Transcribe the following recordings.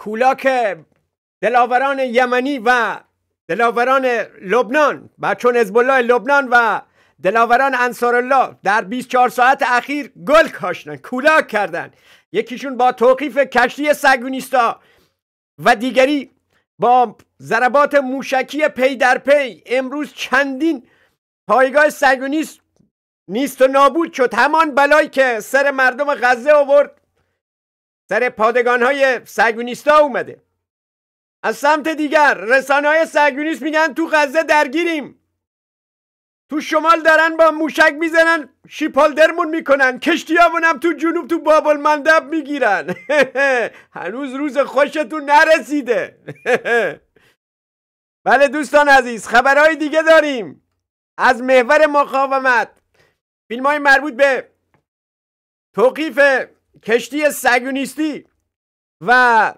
کولاک دلاوران یمنی و دلاوران لبنان و چون حزب لبنان و دلاوران انصار الله در 24 ساعت اخیر گل کاشتن کولاک کردن یکیشون با توقیف کشتی سگونیستا و دیگری با ضربات موشکی پی در پی امروز چندین پایگاه سگونیست نیست و نابود شد همان بلایی که سر مردم غزه آورد سر پادگان های سگونیستا اومده از سمت دیگر رسانه های سگونیست میگن تو غزه درگیریم تو شمال دارن با موشک میزنن درمون میکنن کشتی هم تو جنوب تو بابل مندب میگیرن هنوز روز خوشتون نرسیده بله دوستان عزیز خبرهای دیگه داریم از محور مقاومت فیلم های مربوط به توقیف کشتی سگونیستی و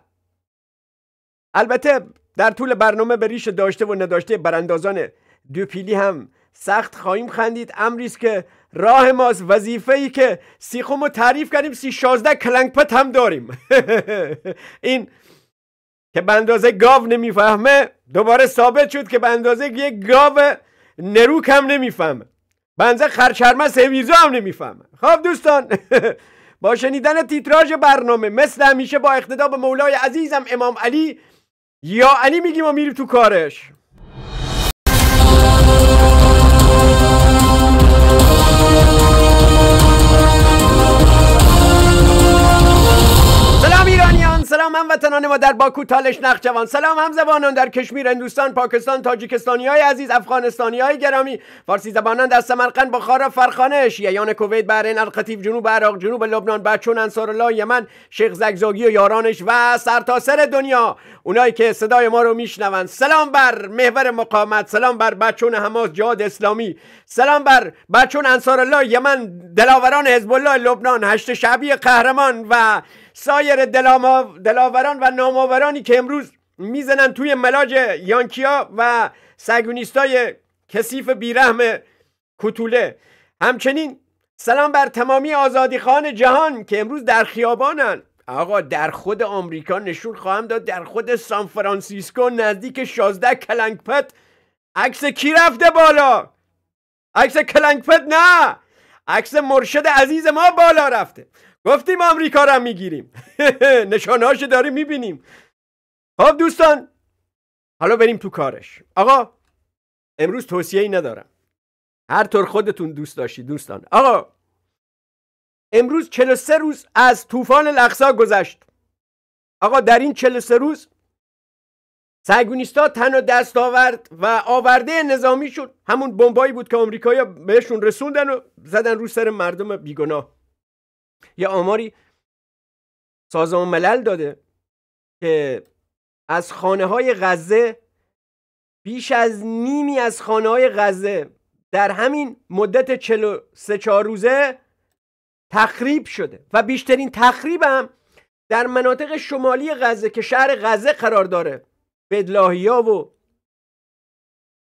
البته در طول برنامه به ریش داشته و نداشته براندازان دوپیلی هم سخت خواهیم خندید امری که راه ماست وظیفه ای که سیخومو تعریف کردیم سی شازده کلنگپت هم داریم این که به اندازه گاو نمیفهمه دوباره ثابت شد که به اندازه یک گاو نروک هم نمیفهمه بنزه خرچرمه سویزو هم نمیفهمه خب دوستان با شنیدن تیتراژ برنامه مثل همیشه با اقتدا به مولای عزیزم امام علی یا علی میگیم و میریم تو کارش سلام وطنان ما در باکو تالش نخجوان سلام هم زبانان در کشمیر هندوستان پاکستان تاجیکستانی های عزیز افغانستانی های گرامی فارسی زبانان در سمرقند بخارا فرخانه شیعیان کویت بحرین القطیف جنوب عراق جنوب لبنان بچون انصارالله یمن شیخ زگزاگی و یارانش و سرتاسر سر دنیا اونایی که صدای ما رو میشنوند سلام بر محور مقاومت سلام بر بچون حماس جهاد اسلامی سلام بر بچون الله یمن دلاوران حزب الله لبنان هشت شعبی قهرمان و سایر دلاوران و نامآورانی که امروز میزنن توی ملاج یانکیا و سگونیستای کثیف بیرحم کتوله همچنین سلام بر تمامی آزادیخواهان جهان که امروز در خیابانن آقا در خود آمریکا نشون خواهم داد در خود سان فرانسیسکو نزدیک 16 کلنگپت عکس کی رفته بالا عکس کلنگپت نه عکس مرشد عزیز ما بالا رفته گفتیم آمریکا رو میگیریم نشانهاش داریم میبینیم خب دوستان حالا بریم تو کارش آقا امروز توصیه ای ندارم هر طور خودتون دوست داشتی دوستان آقا امروز 43 روز از طوفان لقصا گذشت آقا در این 43 روز سرگونیستا تن و دست آورد و آورده نظامی شد همون بمبایی بود که آمریکایی بهشون رسوندن و زدن رو سر مردم بیگناه یه آماری سازمان ملل داده که از خانه های غزه بیش از نیمی از خانه های غزه در همین مدت سه چهار روزه تخریب شده و بیشترین تخریب هم در مناطق شمالی غزه که شهر غزه قرار داره بدلاهیا و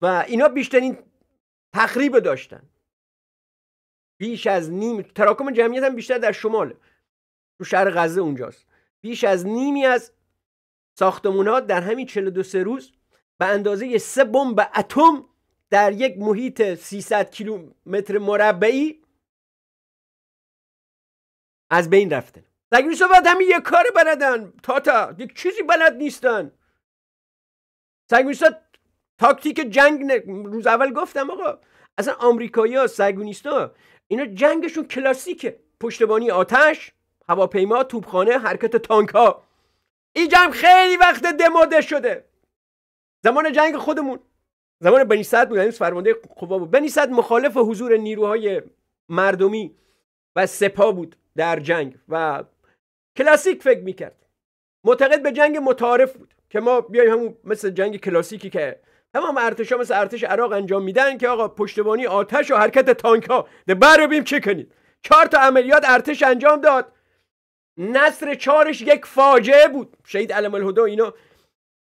و اینا بیشترین تخریب داشتن بیش از نیم تراکم جمعیت هم بیشتر در شمال تو شهر غزه اونجاست بیش از نیمی از ساختمونات در همین 42 سه روز به اندازه سه بمب اتم در یک محیط 300 کیلومتر مربعی از بین رفته مگه صحبت همین یک کار بلدن تا یک چیزی بلد نیستن سگونیستا تاکتیک جنگ روز اول گفتم آقا اصلا آمریکایی‌ها ها اینا جنگشون کلاسیکه پشتبانی آتش هواپیما توپخانه حرکت تانک ها این جنگ خیلی وقت دماده شده زمان جنگ خودمون زمان بنی سعد بود فرمانده قوا بود بنی مخالف حضور نیروهای مردمی و سپاه بود در جنگ و کلاسیک فکر میکرد معتقد به جنگ متعارف بود که ما بیایم همون مثل جنگ کلاسیکی که تمام ارتشا مثل ارتش عراق انجام میدن که آقا پشتبانی آتش و حرکت تانک ها ده بر بیم چه کنید چهار تا عملیات ارتش انجام داد نصر چارش یک فاجعه بود شهید علم الهدا اینا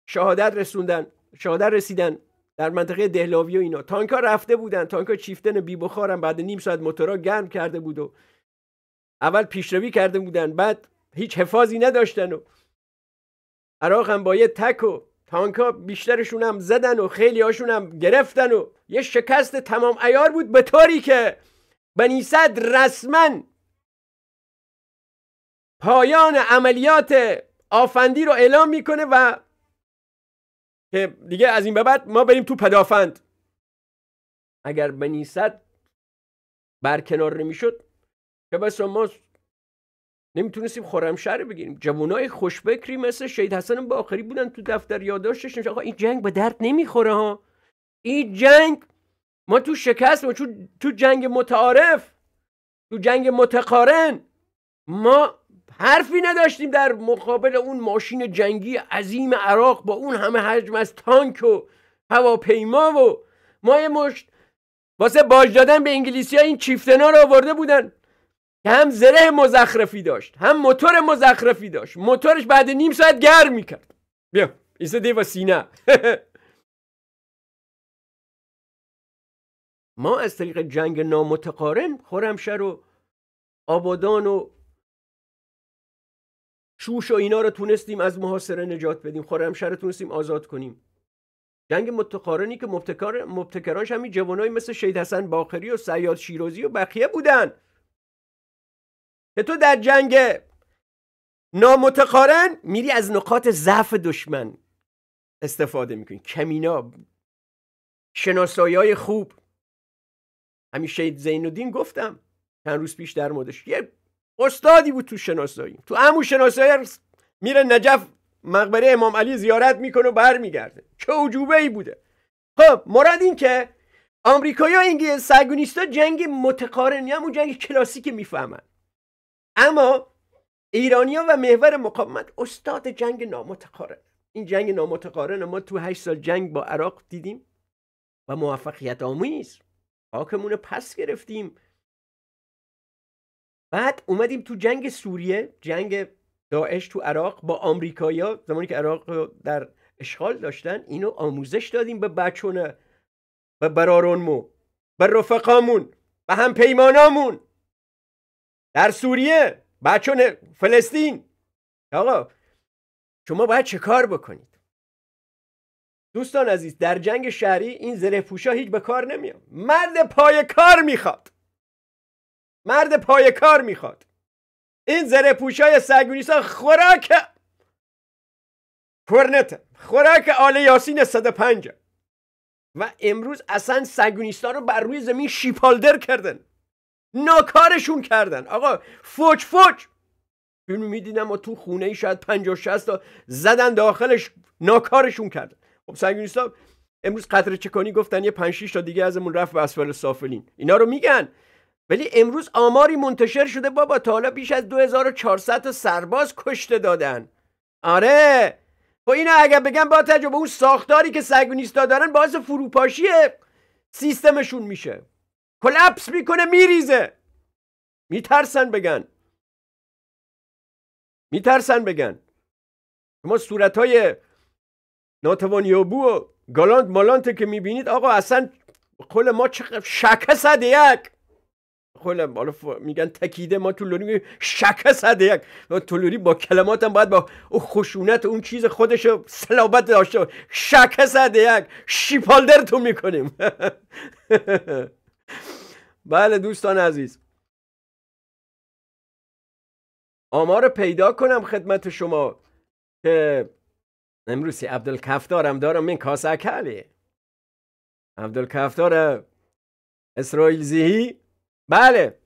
شهادت رسوندن شهادت رسیدن در منطقه دهلاوی و اینا ها رفته بودن ها چیفتن بی بخارم بعد نیم ساعت موتورا گرم کرده بود و اول پیشروی کرده بودن بعد هیچ حفاظی نداشتن و عراق هم با یه تک تانکا بیشترشون هم زدن و خیلی هاشون هم گرفتن و یه شکست تمام ایار بود به طوری که بنی صدر رسما پایان عملیات آفندی رو اعلام میکنه و که دیگه از این به بعد ما بریم تو پدافند اگر بنی صدر برکنار نمیشد که بس ما نمیتونستیم خرمشهر رو بگیریم جوانای خوشبکری مثل شهید حسن آخری بودن تو دفتر یادداشتش این جنگ به درد نمیخوره ها این جنگ ما تو شکست ما تو, تو جنگ متعارف تو جنگ متقارن ما حرفی نداشتیم در مقابل اون ماشین جنگی عظیم عراق با اون همه حجم از تانک و هواپیما و ما یه مشت واسه باج دادن به انگلیسی ها این چیفتنا رو آورده بودن که هم زره مزخرفی داشت هم موتور مزخرفی داشت موتورش بعد نیم ساعت گرم میکرد بیا ایسا دیو سینه ما از طریق جنگ نامتقارن خرمشهر و آبادان و شوش و اینا رو تونستیم از محاصره نجات بدیم خرمشهر رو تونستیم آزاد کنیم جنگ متقارنی که مبتکر مبتکراش همین جوانایی مثل شید حسن باقری و سیاد شیرازی و بقیه بودن که تو در جنگ نامتقارن میری از نقاط ضعف دشمن استفاده میکنی کمینا شناسایی های خوب همین شهید زین الدین گفتم چند روز پیش در موردش یه استادی بود تو شناسایی تو امو شناسایی میره نجف مقبره امام علی زیارت میکنه و برمیگرده چه عجوبه ای بوده خب مراد این که آمریکایی‌ها انگلیس سگونیستا جنگ متقارنی همون جنگ کلاسیک میفهمن اما ایرانیا و محور مقاومت استاد جنگ نامتقارن این جنگ نامتقارن ما تو هشت سال جنگ با عراق دیدیم و موفقیت آمیز خاکمون پس گرفتیم بعد اومدیم تو جنگ سوریه جنگ داعش تو عراق با ها زمانی که عراق در اشغال داشتن اینو آموزش دادیم به بچونه و برارونمو به رفقامون به هم پیمانامون در سوریه بچون فلسطین آقا شما باید چه کار بکنید دوستان عزیز در جنگ شهری این زره پوشا هیچ به کار نمیاد مرد پای کار میخواد مرد پای کار میخواد این زره پوشای سگونیستان خوراک کرنت خوراک آل یاسین 105 و امروز اصلا سگونیستا رو بر روی زمین شیپالدر کردن ناکارشون کردن آقا فوج فوج فیلم میدیدم و تو خونه ای شاید پنج و تا زدن داخلش ناکارشون کردن خب سنگونیستا امروز قطر چکانی گفتن یه 5 تا دیگه ازمون رفت به اسفل سافلین اینا رو میگن ولی امروز آماری منتشر شده بابا تا حالا بیش از 2400 تا سرباز کشته دادن آره خب اینا اگر بگم با تجربه اون ساختاری که سگونیستا دارن باعث فروپاشی سیستمشون میشه کلپس میکنه میریزه میترسن بگن میترسن بگن شما صورت های ناتوان یوبو و گالانت مالانته که میبینید آقا اصلا قول ما چقدر شکه صد یک قول میگن تکیده ما تولوری لری شکه صد یک تولوری با کلماتم باید با خشونت اون چیز خودش سلابت داشته شکه صد یک تو میکنیم بله دوستان عزیز آمار پیدا کنم خدمت شما که امروزی عبدالکفتارم دارم این کاسه کلی عبدالکفتار اسرائیل زیهی بله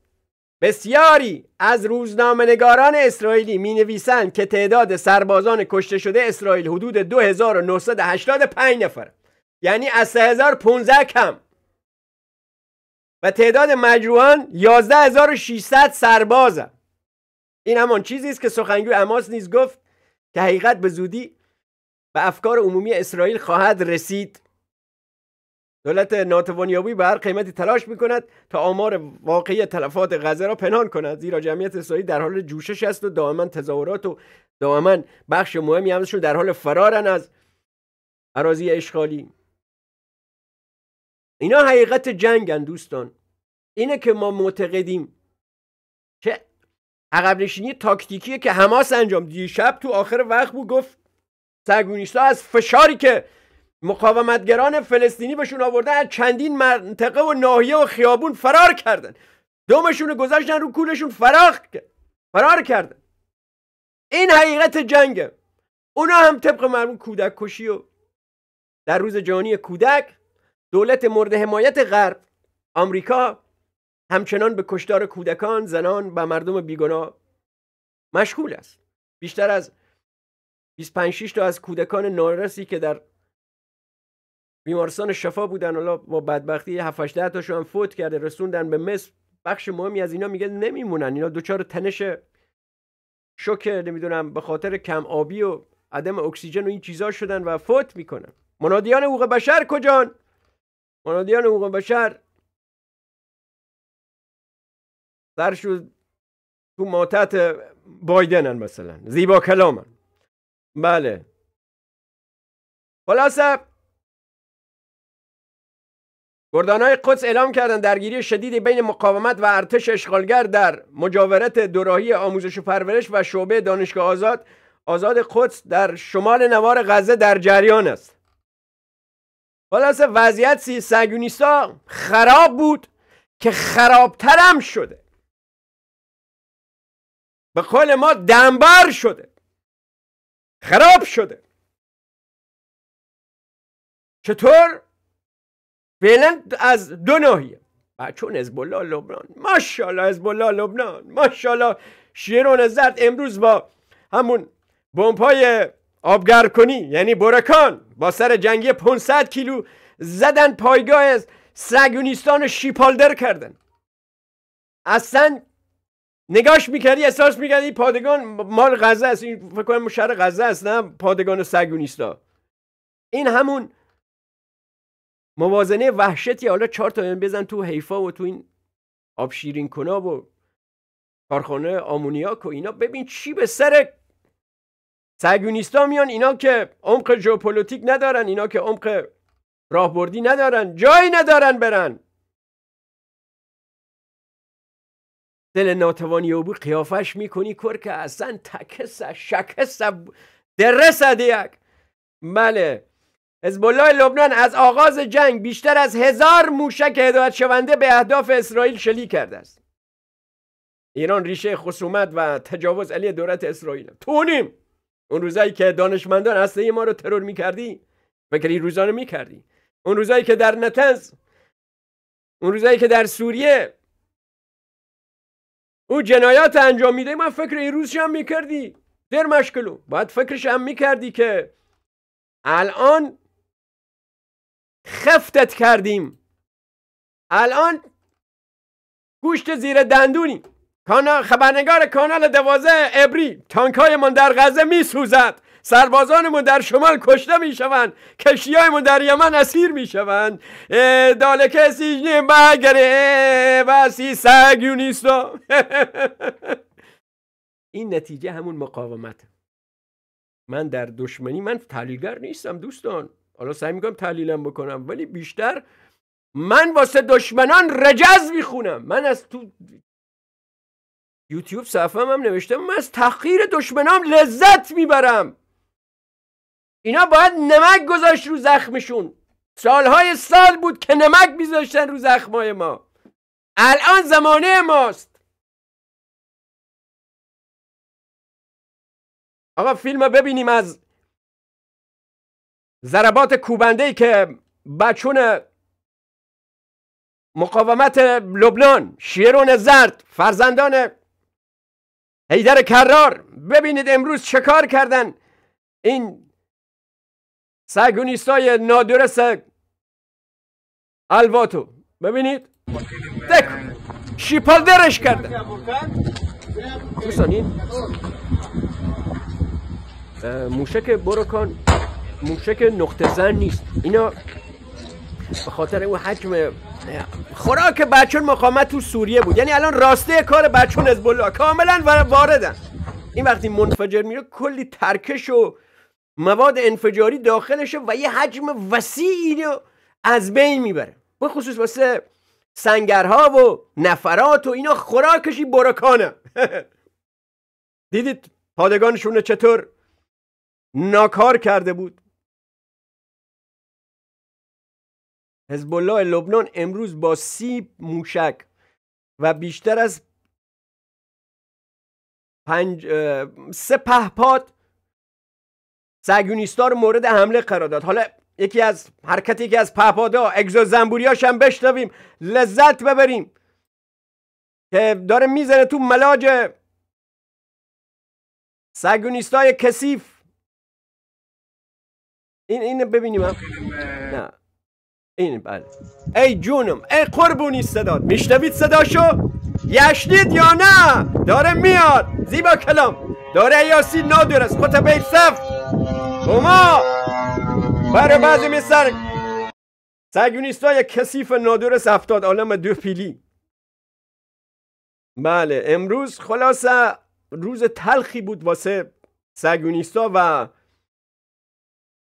بسیاری از روزنامه نگاران اسرائیلی می نویسند که تعداد سربازان کشته شده اسرائیل حدود 2985 نفر یعنی از 3015 کم و تعداد مجروحان 11600 هم. این همان چیزی است که سخنگوی اماس نیز گفت که حقیقت به زودی به افکار عمومی اسرائیل خواهد رسید دولت ناتوانیابی به هر قیمتی تلاش میکند تا آمار واقعی تلفات غزه را پنهان کند زیرا جمعیت اسرائیل در حال جوشش است و دائما تظاهرات و دائما بخش مهمی همشون در حال فرارن از اراضی اشغالی اینا حقیقت جنگن دوستان اینه که ما معتقدیم که عقب نشینی تاکتیکیه که هماس انجام دیشب تو آخر وقت بود گفت سرگونیستا از فشاری که مقاومتگران فلسطینی بهشون آورده از چندین منطقه و ناحیه و خیابون فرار کردن دومشون گذاشتن رو کولشون فرار فرار کردن این حقیقت جنگه اونا هم طبق معلوم کودک کشی و در روز جهانی کودک دولت مورد حمایت غرب آمریکا همچنان به کشتار کودکان زنان و مردم بیگنا مشغول است بیشتر از 25 تا از کودکان نارسی که در بیمارستان شفا بودن حالا با بدبختی 7 تاشو هم فوت کرده رسوندن به مصر بخش مهمی از اینا میگه نمیمونن اینا دوچار تنش شوک نمیدونم به خاطر کم آبی و عدم اکسیژن و این چیزا شدن و فوت میکنن منادیان حقوق بشر کجان منادیان حقوق بشر شد تو ماتت بایدنن مثلا زیبا کلامن بله خلاصه های قدس اعلام کردند درگیری شدیدی بین مقاومت و ارتش اشغالگر در مجاورت دوراهی آموزش و پرورش و شعبه دانشگاه آزاد آزاد قدس در شمال نوار غزه در جریان است خلاصه وضعیت سی سگونیستا خراب بود که خرابترم شده به قول ما دنبر شده خراب شده چطور فعلا از دو ناحیه بچون از الله لبنان ماشاءالله از لبنان ماشاءالله شیرون زرد امروز با همون بمب‌های آبگر کنی یعنی برکان با سر جنگی 500 کیلو زدن پایگاه از سگونیستان شیپالدر کردن اصلا نگاش میکردی احساس میکردی پادگان مال غزه است فکر کنم شهر غزه است نه پادگان سگونیستا این همون موازنه وحشتی حالا چهار تا بزن تو حیفا و تو این آب شیرین کناب و کارخانه آمونیاک و اینا ببین چی به سر سرگونیستا میان اینا که عمق ژئوپلیتیک ندارن اینا که عمق راهبردی ندارن جایی ندارن برن دل ناتوانی او بود قیافش میکنی کر که اصلا تکس شکس درس دیگه بله حزب الله لبنان از آغاز جنگ بیشتر از هزار موشک هدایت شونده به اهداف اسرائیل شلی کرده است ایران ریشه خصومت و تجاوز علیه دولت اسرائیل تونیم اون روزایی که دانشمندان اصلی ما رو ترور میکردی فکر این روزانه میکردی اون روزایی که در نتنز اون روزایی که در سوریه اون جنایات انجام میده ما فکر این روزش هم میکردی در مشکلو باید فکرش هم میکردی که الان خفتت کردیم الان گوشت زیر دندونی خبرنگار کانال دوازه ابری من در غزه می سوزد سربازانمون در شمال کشته می شوند من در یمن اسیر می شوند دالکه سیجنی بگره و سی یونیستا این نتیجه همون مقاومت من در دشمنی من تحلیلگر نیستم دوستان حالا سعی میکنم تحلیلم بکنم ولی بیشتر من واسه دشمنان رجز میخونم من از تو یوتیوب صفحه هم نوشته من از تحقیر دشمنام لذت میبرم اینا باید نمک گذاشت رو زخمشون سالهای سال بود که نمک میذاشتن رو زخمای ما الان زمانه ماست آقا فیلم ببینیم از ضربات کوبنده ای که بچون مقاومت لبنان شیرون زرد فرزندان هیدر کرار ببینید امروز چه کار کردن این های نادرست الواتو ببینید دک شیپال درش کردن موشک بروکان موشک نقطه زن نیست اینا به خاطر اون حجم خوراک بچون مقامت تو سوریه بود یعنی الان راسته کار بچون از الله کاملا واردن این وقتی منفجر میره کلی ترکش و مواد انفجاری داخلشه و یه حجم وسیعی رو از بین میبره به خصوص واسه سنگرها و نفرات و اینا خوراکشی برکانه دیدید پادگانشون چطور ناکار کرده بود حزب الله لبنان امروز با سی موشک و بیشتر از پنج سه پهپاد سگیونیستا رو مورد حمله قرار داد حالا یکی از حرکتی یکی از پهپادا اگزو زنبوریاش هم بشنویم لذت ببریم که داره میزنه تو ملاج سگونیستای کثیف این اینو ببینیم هم. نه این بله ای جونم ای قربونی صداد میشنوید صداشو یشنید یا نه داره میاد زیبا کلام داره یاسی نادرست به صف شما برای بله، بعضی میسر سگیونیست های کسیف نادرست هفتاد عالم دو پیلی بله امروز خلاصه روز تلخی بود واسه سگونیستا و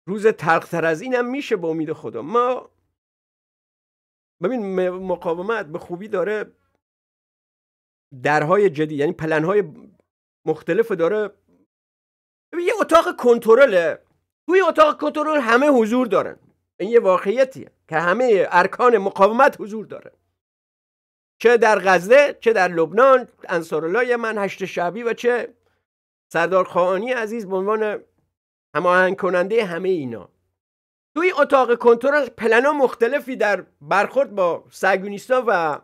روز تلختر از اینم میشه با امید خدا ما ببین مقاومت به خوبی داره درهای جدی، یعنی پلنهای مختلف داره یه اتاق کنترله توی اتاق کنترل همه حضور دارن این یه واقعیتیه که همه ارکان مقاومت حضور داره چه در غزه چه در لبنان انصارالله من هشت شعبی و چه سردار خوانی عزیز به عنوان هماهنگ کننده همه اینا توی اتاق کنترل پلنا مختلفی در برخورد با سگونیستا و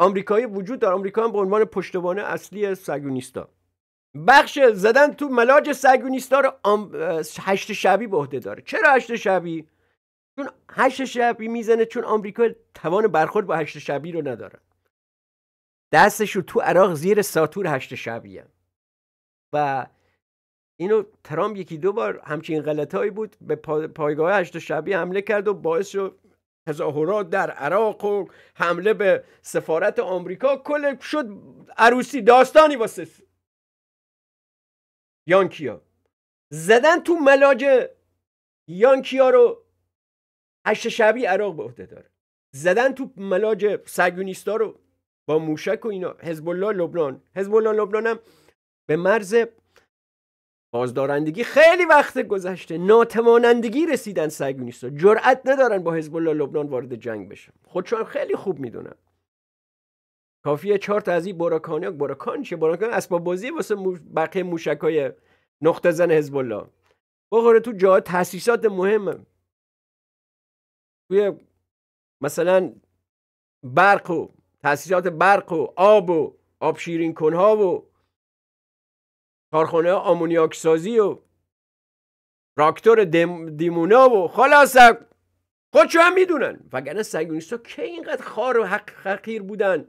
آمریکایی وجود داره آمریکا هم به عنوان پشتوانه اصلی سگونیستا بخش زدن تو ملاج سگونیستا رو آم... هشت شبی به عهده داره چرا هشت شبی چون هشت شبی میزنه چون آمریکا توان برخورد با هشت شبی رو نداره دستش رو تو عراق زیر ساتور هشت شبیه و اینو ترامپ یکی دو بار همچین غلطایی بود به پایگاه هشت شبیه حمله کرد و باعث شد تظاهرات در عراق و حمله به سفارت آمریکا کل شد عروسی داستانی واسه یانکیا زدن تو ملاج یانکیا رو هشت شبی عراق به عهده داره زدن تو ملاج سگونیستا رو با موشک و اینا حزب الله لبنان حزب الله لبنان هم به مرز بازدارندگی خیلی وقت گذشته ناتمانندگی رسیدن سگیونیستا جرأت ندارن با حزب الله لبنان وارد جنگ بشن خودشون خیلی خوب میدونن کافیه چهار تا از این براکانیا براکان چه براکان اسباب بازی واسه بقیه موشکای نقطه زن حزب الله بخوره تو جاها تاسیسات مهم توی مثلا برق و تاسیسات برق و آب و آب شیرین کنها و کارخانه آمونیاک سازی و راکتور دیمونا و خلاص خودشو هم میدونن وگرنه سگونیست ها که اینقدر خار و حق خقیر بودن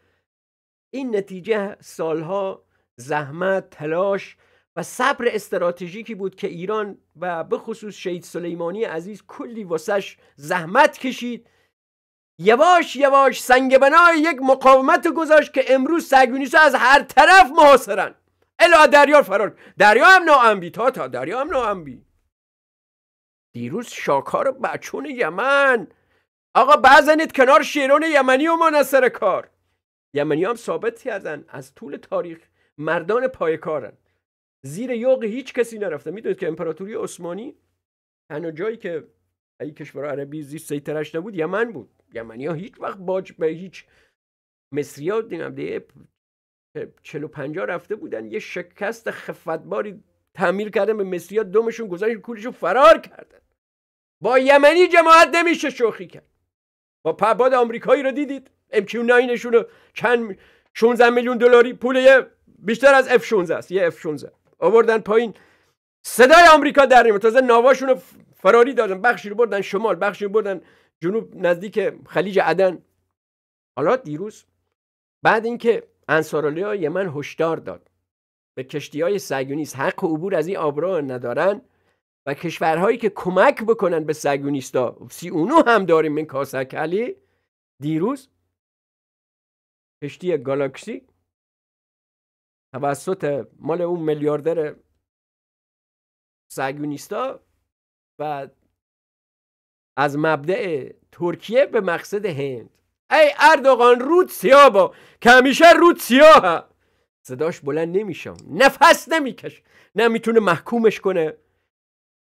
این نتیجه سالها زحمت تلاش و صبر استراتژیکی بود که ایران و به خصوص شهید سلیمانی عزیز کلی واسش زحمت کشید یواش یواش سنگ بنای یک مقاومت گذاشت که امروز سگیونیست از هر طرف محاصرن الا دریا فرار دریا هم ناامبی تا دریا هم ناانبی دیروز شاکار بچون یمن آقا بزنید کنار شیرون یمنی و ما کار یمنی هم ثابت کردن از طول تاریخ مردان پای کارن زیر یوغ هیچ کسی نرفته میدونید که امپراتوری عثمانی تنها جایی که ای کشور عربی زیست سیطرش نبود یمن بود یمنی ها هیچ وقت باج به هیچ مصری ها چلو پنجا رفته بودن یه شکست خفتباری تعمیر کردن به مصری دومشون گذاشت کولشون فرار کردن با یمنی جماعت نمیشه شوخی کرد با پهباد آمریکایی رو دیدید امکیو ناینشون چند 16 میلیون دلاری پول یه بیشتر از اف 16 است یه اف 16 آوردن پایین صدای آمریکا در نمیاد تازه ناواشون رو فراری دادن بخشی رو بردن شمال بخشی رو بردن جنوب نزدیک خلیج عدن حالا دیروز بعد اینکه انصارالله یمن هشدار داد به کشتی های سگونیس حق و عبور از این آبرا ندارن و کشورهایی که کمک بکنن به سگونیستا سی اونو هم داریم این کاسکلی دیروز کشتی گالاکسی توسط مال اون میلیاردر سگونیستا و از مبدع ترکیه به مقصد هند ای اردوغان رود سیاه با که همیشه رود سیاه صداش بلند نمیشه نفس نمیکش نه میتونه محکومش کنه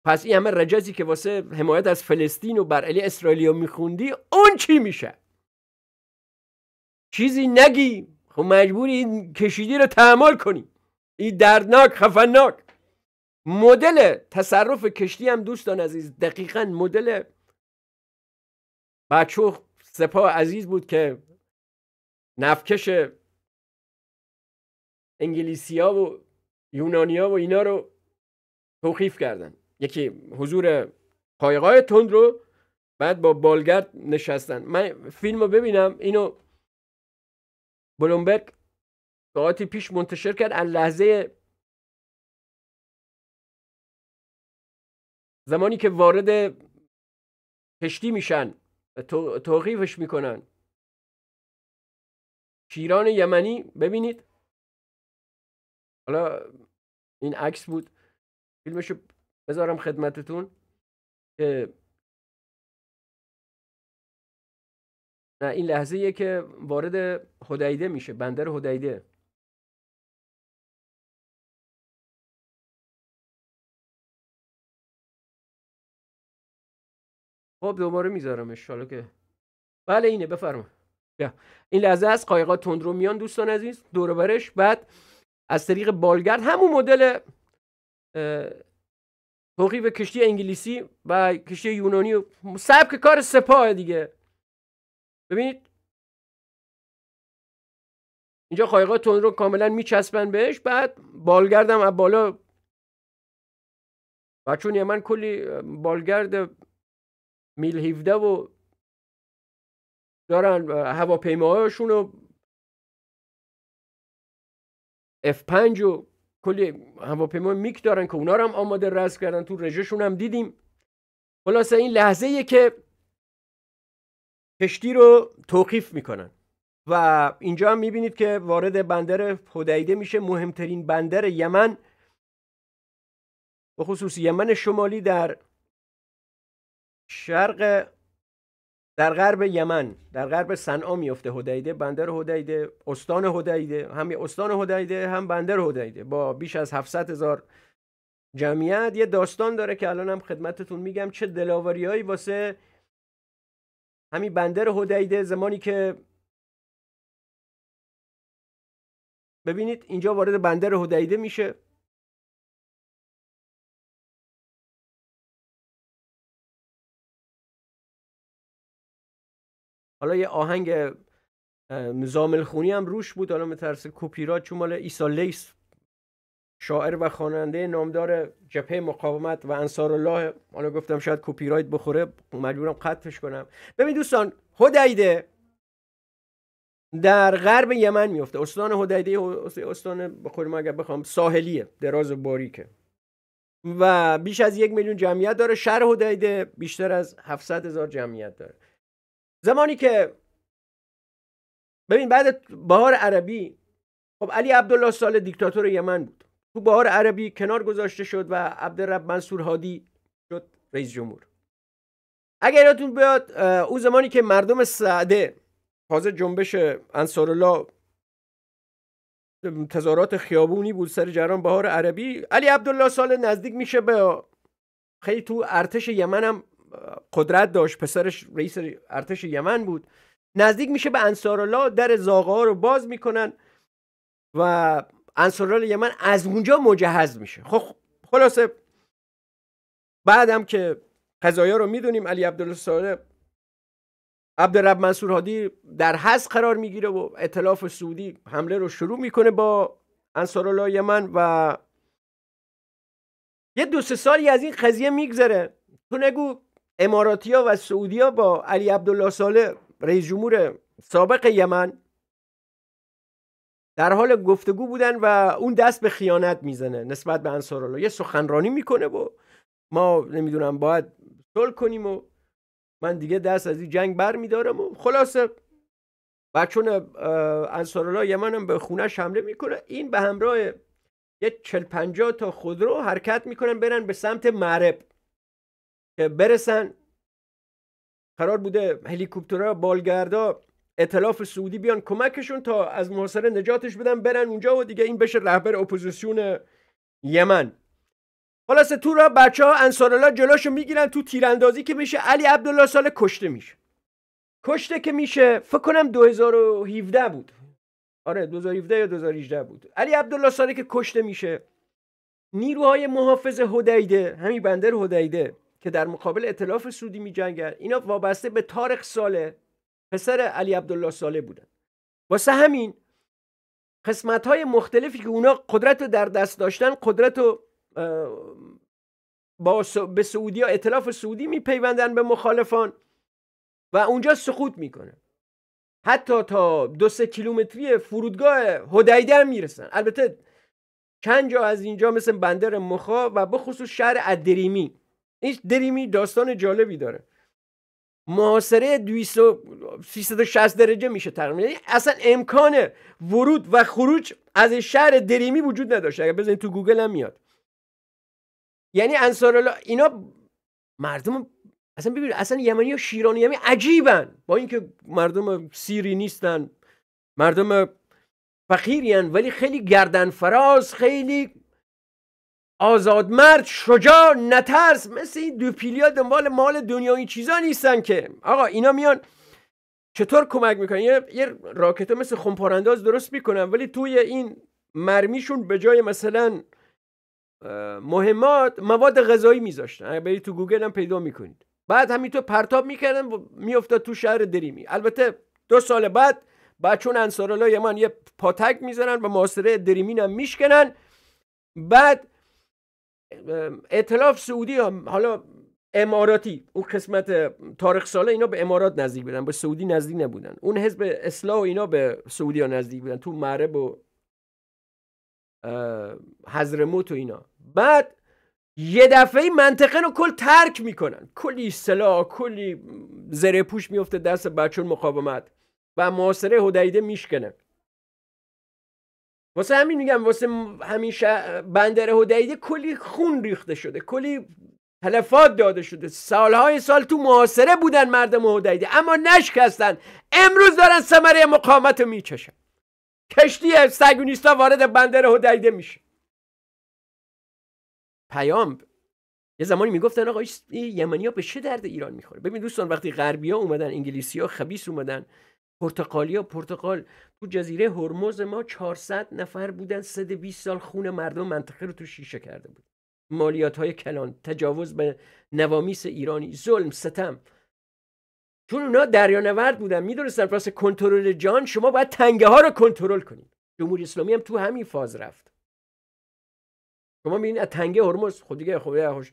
پس این همه رجزی که واسه حمایت از فلسطین و بر علیه اسرائیلیا میخوندی اون چی میشه چیزی نگی خب مجبوری این کشیدی رو تحمل کنی این دردناک خفناک مدل تصرف کشتی هم دوستان عزیز دقیقا مدل بچه سپاه عزیز بود که نفکش ها و یونانیا و اینا رو توخیف کردن یکی حضور قایقای تند رو بعد با بالگرد نشستن من فیلم رو ببینم اینو بلومبرگ ساعتی پیش منتشر کرد از لحظه زمانی که وارد کشتی میشن توقیفش میکنن شیران یمنی ببینید حالا این عکس بود فیلمشو بذارم خدمتتون که نه این لحظه یه که وارد هدیده میشه بندر هدیده خب دوباره میذارم حالا که بله اینه بفرما بیا این لحظه از قایقا تندرو میان دوستان عزیز دوره برش بعد از طریق بالگرد همون مدل به کشتی انگلیسی و کشتی یونانی و سبک کار سپاه دیگه ببینید اینجا قایقا تندرو کاملا میچسبن بهش بعد بالگردم از بالا بچون من کلی بالگرد میل 17 و دارن هواپیماهاشون رو F5 و کلی هواپیما میک دارن که اونا رو هم آماده رز کردن تو رژشون هم دیدیم خلاصه این لحظه ای که کشتی رو توقیف میکنن و اینجا هم میبینید که وارد بندر هدیده میشه مهمترین بندر یمن به خصوص یمن شمالی در شرق در غرب یمن در غرب صنعا میفته هدیده بندر هدیده استان هدیده هم استان هدیده هم بندر هدیده با بیش از 700 هزار جمعیت یه داستان داره که الان هم خدمتتون میگم چه دلاوریهایی واسه همین بندر هدیده زمانی که ببینید اینجا وارد بندر هدیده میشه حالا یه آهنگ زامل خونی هم روش بود حالا مترس کپیرات چون مال ایسا لیس شاعر و خواننده نامدار جبهه مقاومت و انصار الله حالا گفتم شاید کپی رایت بخوره مجبورم قطعش کنم ببین دوستان هدیده در غرب یمن میفته استان هدیده استان بخور ما اگر بخوام ساحلیه دراز و باریکه و بیش از یک میلیون جمعیت داره شهر هدیده بیشتر از 700 هزار جمعیت داره زمانی که ببین بعد بهار عربی خب علی عبدالله سال دیکتاتور یمن بود تو بهار عربی کنار گذاشته شد و عبدالرب منصور هادی شد رئیس جمهور اگر یادتون بیاد او زمانی که مردم سعده تازه جنبش انصارالله تظاهرات خیابونی بود سر جران بهار عربی علی عبدالله سال نزدیک میشه به خیلی تو ارتش یمن هم قدرت داشت پسرش رئیس ارتش یمن بود نزدیک میشه به انصارالله در زاغا رو باز میکنن و انصارالله یمن از اونجا مجهز میشه خب خلاصه بعدم که قضایا رو میدونیم علی عبدالله عبدالرب منصور هادی در حس قرار میگیره و اطلاف سعودی حمله رو شروع میکنه با انصارالله یمن و یه دو سه سالی از این قضیه میگذره تو نگو اماراتیا و سعودیا با علی عبدالله ساله رئیس جمهور سابق یمن در حال گفتگو بودن و اون دست به خیانت میزنه نسبت به انصارالله یه سخنرانی میکنه و ما نمیدونم باید صلح کنیم و من دیگه دست از این جنگ بر میدارم و خلاصه و چون انصارالله یمن هم به خونه حمله میکنه این به همراه یه چل تا خودرو حرکت میکنن برن به سمت معرب برسن قرار بوده هلیکوپترها بالگردا اطلاف سعودی بیان کمکشون تا از محاصره نجاتش بدن برن اونجا و دیگه این بشه رهبر اپوزیسیون یمن خلاصه تو را بچه ها انصارالله جلاشو میگیرن تو تیراندازی که میشه علی عبدالله سال کشته میشه کشته که میشه فکر کنم 2017 بود آره 2017 یا 2018 بود علی عبدالله سالی که کشته میشه نیروهای محافظ هدیده همین بندر هدیده که در مقابل اطلاف سودی می جنگن. اینا وابسته به تارخ ساله پسر علی عبدالله ساله بودن واسه همین قسمت های مختلفی که اونا قدرت رو در دست داشتن قدرت رو با به سعودی ها اطلاف سعودی میپیوندن به مخالفان و اونجا سقوط میکنه. حتی تا دو سه کیلومتری فرودگاه هدیده هم میرسن البته چند جا از اینجا مثل بندر مخا و به خصوص شهر ادریمی این دریمی داستان جالبی داره محاصره 360 درجه میشه تقریبا یعنی اصلا امکان ورود و خروج از شهر دریمی وجود نداشته اگر بزنید تو گوگل هم میاد یعنی انصار اینا مردم اصلا ببینید اصلا یمنی و شیرانی یمنی عجیبن با اینکه مردم سیری نیستن مردم فقیریان ولی خیلی گردن فراز خیلی آزادمرد شجاع نترس مثل این دوپیلیا دنبال مال دنیایی چیزا نیستن که آقا اینا میان چطور کمک میکنن یه, یه راکت مثل خمپارانداز درست میکنن ولی توی این مرمیشون به جای مثلا مهمات مواد غذایی میذاشتن اگر برید تو گوگل هم پیدا میکنید بعد همینطور پرتاب میکردن و میافتاد تو شهر دریمی البته دو سال بعد بعد چون انصارالله یمن یه پاتک میذارن و محاصره دریمین هم میشکنن بعد اطلاف سعودی ها حالا اماراتی اون قسمت تاریخ ساله اینا به امارات نزدیک بودن به سعودی نزدیک نبودن اون حزب اصلاح و اینا به سعودی ها نزدیک بودن تو معرب و حضرموت و اینا بعد یه دفعه منطقه رو کل ترک میکنن کلی سلاح کلی زره پوش میفته دست بچون مقاومت و معاصره هدیده میشکنه واسه همین میگم واسه همیشه بندر هدیده کلی خون ریخته شده کلی تلفات داده شده سالهای سال تو محاصره بودن مردم هدیده اما نشکستن امروز دارن ثمره مقامت رو میچشن کشتی سگونیستا وارد بندر هدیده میشه پیام یه زمانی میگفتن آقا یمنی ها به چه درد ایران میخوره ببین دوستان وقتی غربی ها اومدن انگلیسی ها خبیس اومدن پرتغالیا پرتغال تو جزیره هرمز ما 400 نفر بودن 120 سال خون مردم منطقه رو تو شیشه کرده بود مالیات های کلان تجاوز به نوامیس ایرانی ظلم ستم چون اونا دریانورد بودن میدونستن پس کنترل جان شما باید تنگه ها رو کنترل کنید جمهوری اسلامی هم تو همین فاز رفت شما میبینید از تنگه هرمز خود خب دیگه خود خب،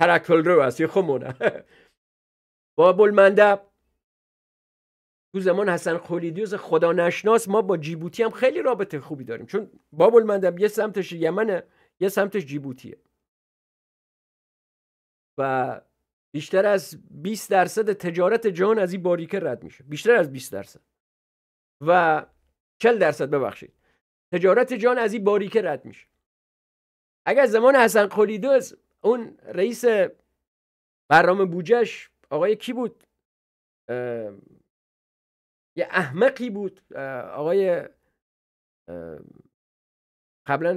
ترکل رو هستی خمونه با بلمندب تو زمان حسن خلیدیوز خدا نشناس ما با جیبوتی هم خیلی رابطه خوبی داریم چون بابل المندب یه سمتش یمنه یه سمتش جیبوتیه و بیشتر از 20 درصد تجارت جهان از این باریکه رد میشه بیشتر از 20 درصد و 40 درصد ببخشید تجارت جان از این باریکه رد میشه اگر زمان حسن خلیدوز اون رئیس برنامه بوجش آقای کی بود یه احمقی بود آقای قبلا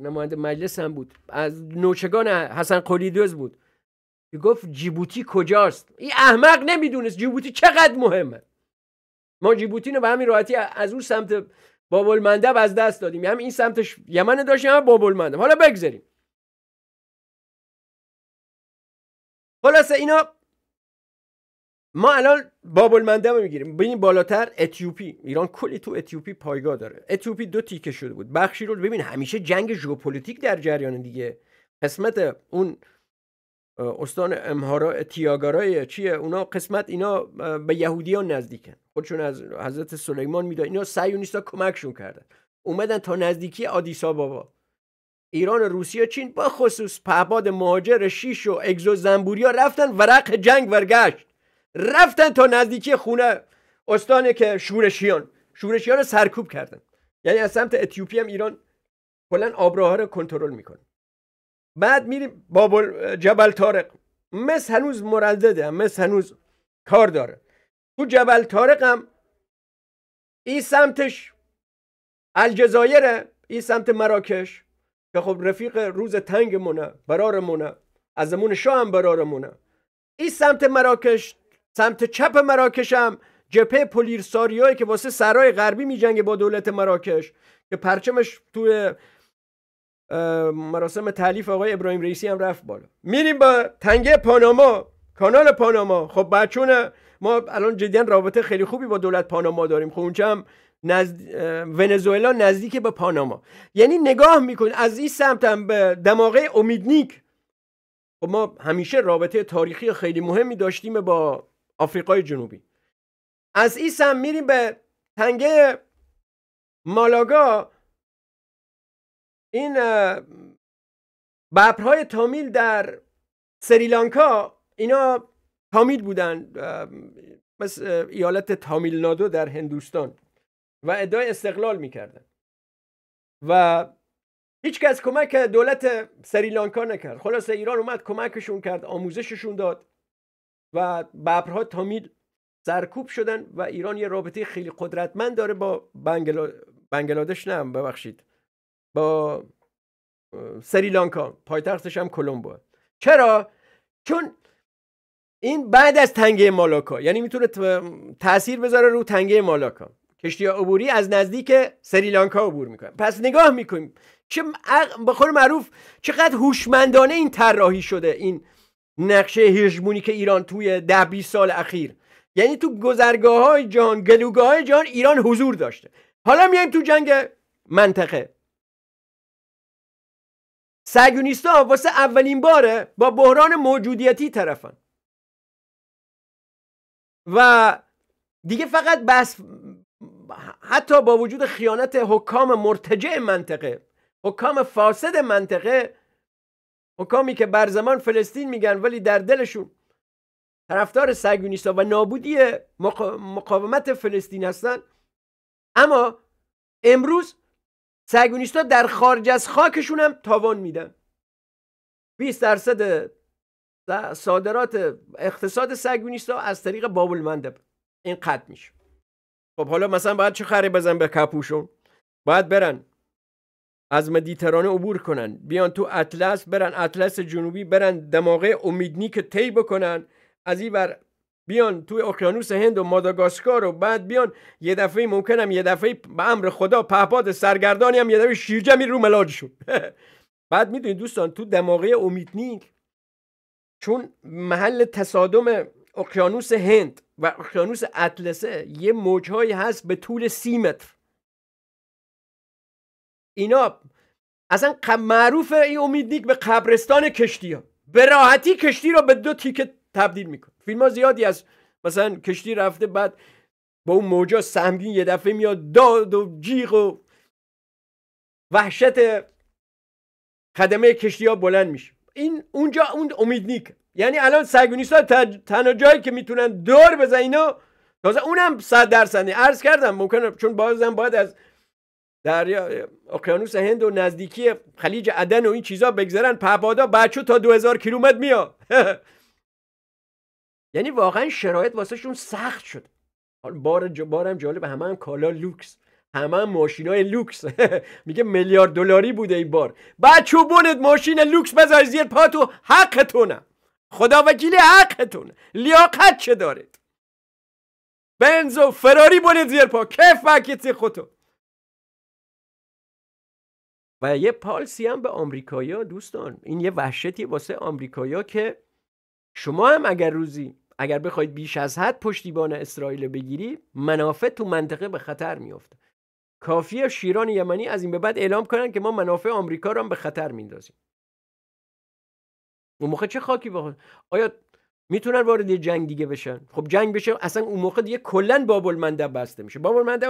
نماینده مجلس هم بود از نوچگان حسن قلیدوز بود که گفت جیبوتی کجاست این احمق نمیدونست جیبوتی چقدر مهمه ما جیبوتی رو به همین راحتی از اون سمت بابل مندب از دست دادیم هم یعنی این سمتش یمن داشتیم هم بابل مندب حالا بگذاریم خلاصه اینا ما الان بابل منده رو میگیریم ببین بالاتر اتیوپی ایران کلی تو اتیوپی پایگاه داره اتیوپی دو تیکه شده بود بخشی رو ببین همیشه جنگ ژئوپلیتیک در جریان دیگه قسمت اون استان امهارا تیاگارای چیه اونا قسمت اینا به یهودیان نزدیکن خودشون از حضرت سلیمان میداد اینا سیونیستا کمکشون کردن اومدن تا نزدیکی آدیسا بابا ایران روسیه چین با خصوص پهباد مهاجر شیش و اگزو زنبوریا رفتن ورق جنگ ورگشت رفتن تا نزدیکی خونه استانه که شورشیان شورشیان رو سرکوب کردن یعنی از سمت اتیوپی هم ایران کلا آبراها رو کنترل میکنه بعد میریم بابل جبل تارق مس هنوز مردده مس هنوز کار داره تو جبل تارق هم این سمتش الجزایره این سمت مراکش که خب رفیق روز برار برارمونه از زمون شاه هم برارمونه این سمت مراکش سمت چپ مراکش هم پولیرساری پولیرساریایی که واسه سرای غربی میجنگه با دولت مراکش که پرچمش توی مراسم تعلیف آقای ابراهیم رئیسی هم رفت بالا میریم با تنگه پاناما کانال پاناما خب بچونه ما الان جدیان رابطه خیلی خوبی با دولت پاناما داریم خب اونجا هم نزد... ونزوئلا نزدیک به پاناما یعنی نگاه میکنید از این سمت هم به دماغه امیدنیک خب ما همیشه رابطه تاریخی خیلی مهمی داشتیم با آفریقای جنوبی از ایسم میریم به تنگه مالاگا این ببرهای تامیل در سریلانکا اینا تامیل بودن مثل ایالت تامیل نادو در هندوستان و ادعای استقلال میکردن و هیچ کس کمک دولت سریلانکا نکرد خلاصه ایران اومد کمکشون کرد آموزششون داد و ببرها تامیل سرکوب شدن و ایران یه رابطه خیلی قدرتمند داره با بنگلا... بنگلادش نه ببخشید با سریلانکا پایتختش هم کلمبو چرا چون این بعد از تنگه مالاکا یعنی میتونه تاثیر بذاره رو تنگه مالاکا کشتی عبوری از نزدیک سریلانکا عبور میکنه پس نگاه میکنیم چه بخور معروف چقدر هوشمندانه این طراحی شده این نقشه هژمونی که ایران توی ده بیس سال اخیر یعنی تو گذرگاه های جهان گلوگاه های جهان ایران حضور داشته حالا میایم تو جنگ منطقه سگونیستا واسه اولین باره با بحران موجودیتی طرفن و دیگه فقط بس حتی با وجود خیانت حکام مرتجع منطقه حکام فاسد منطقه حکامی که بر زمان فلسطین میگن ولی در دلشون طرفدار سگونیستا و نابودی مقاومت فلسطین هستن اما امروز سگونیستا در خارج از خاکشون هم تاوان میدن 20 درصد صادرات اقتصاد سگونیستا از طریق بابل مندب این قد میشه خب حالا مثلا باید چه خری بزن به کپوشون باید برن از مدیترانه عبور کنن بیان تو اطلس برن اطلس جنوبی برن دماغه امیدنیک طی بکنن از این بر بیان توی اقیانوس هند و ماداگاسکار و بعد بیان یه دفعه ممکنم یه دفعه به امر خدا پهپاد سرگردانی هم یه دفعه شیرجه میره رو ملاجشون بعد میدونید دوستان تو دماغه امیدنیک چون محل تصادم اقیانوس هند و اقیانوس اطلسه یه موجهایی هست به طول سی متر اینا اصلا معروف این امیدنیک به قبرستان کشتی ها به راحتی کشتی رو را به دو تیکه تبدیل میکن. فیلم ها زیادی از مثلا کشتی رفته بعد با اون موجا سهمگین یه دفعه میاد داد و جیغ و وحشت خدمه کشتی ها بلند میشه این اونجا اون نیک. یعنی الان سگونیست ها تنها جایی که میتونن دور بزن اینا تازه اونم صد درصده عرض کردم ممکنه چون بازم باید از دریا اقیانوس هند و نزدیکی خلیج عدن و این چیزا بگذرن پهبادا بچو تا 2000 کیلومتر میاد یعنی واقعا شرایط شون سخت شد بار بارم جالب همه هم کالا لوکس همه هم ماشین های لوکس میگه میلیارد دلاری بوده این بار بچو بونت ماشین لوکس بذار زیر پاتو حقتونه خدا وکیلی حقتون لیاقت چه دارید بنز و فراری بونت زیر پا کف وکیتی خودتو و یه پالسی هم به آمریکایا دوستان این یه وحشتی واسه آمریکایا که شما هم اگر روزی اگر بخواید بیش از حد پشتیبان اسرائیل بگیری منافع تو منطقه به خطر میفته کافیه شیران یمنی از این به بعد اعلام کنن که ما منافع آمریکا رو هم به خطر میندازیم اون موقع چه خاکی بخواد آیا میتونن وارد جنگ دیگه بشن خب جنگ بشه اصلا اون موقع دیگه کلا بابل منده بسته میشه بابل منده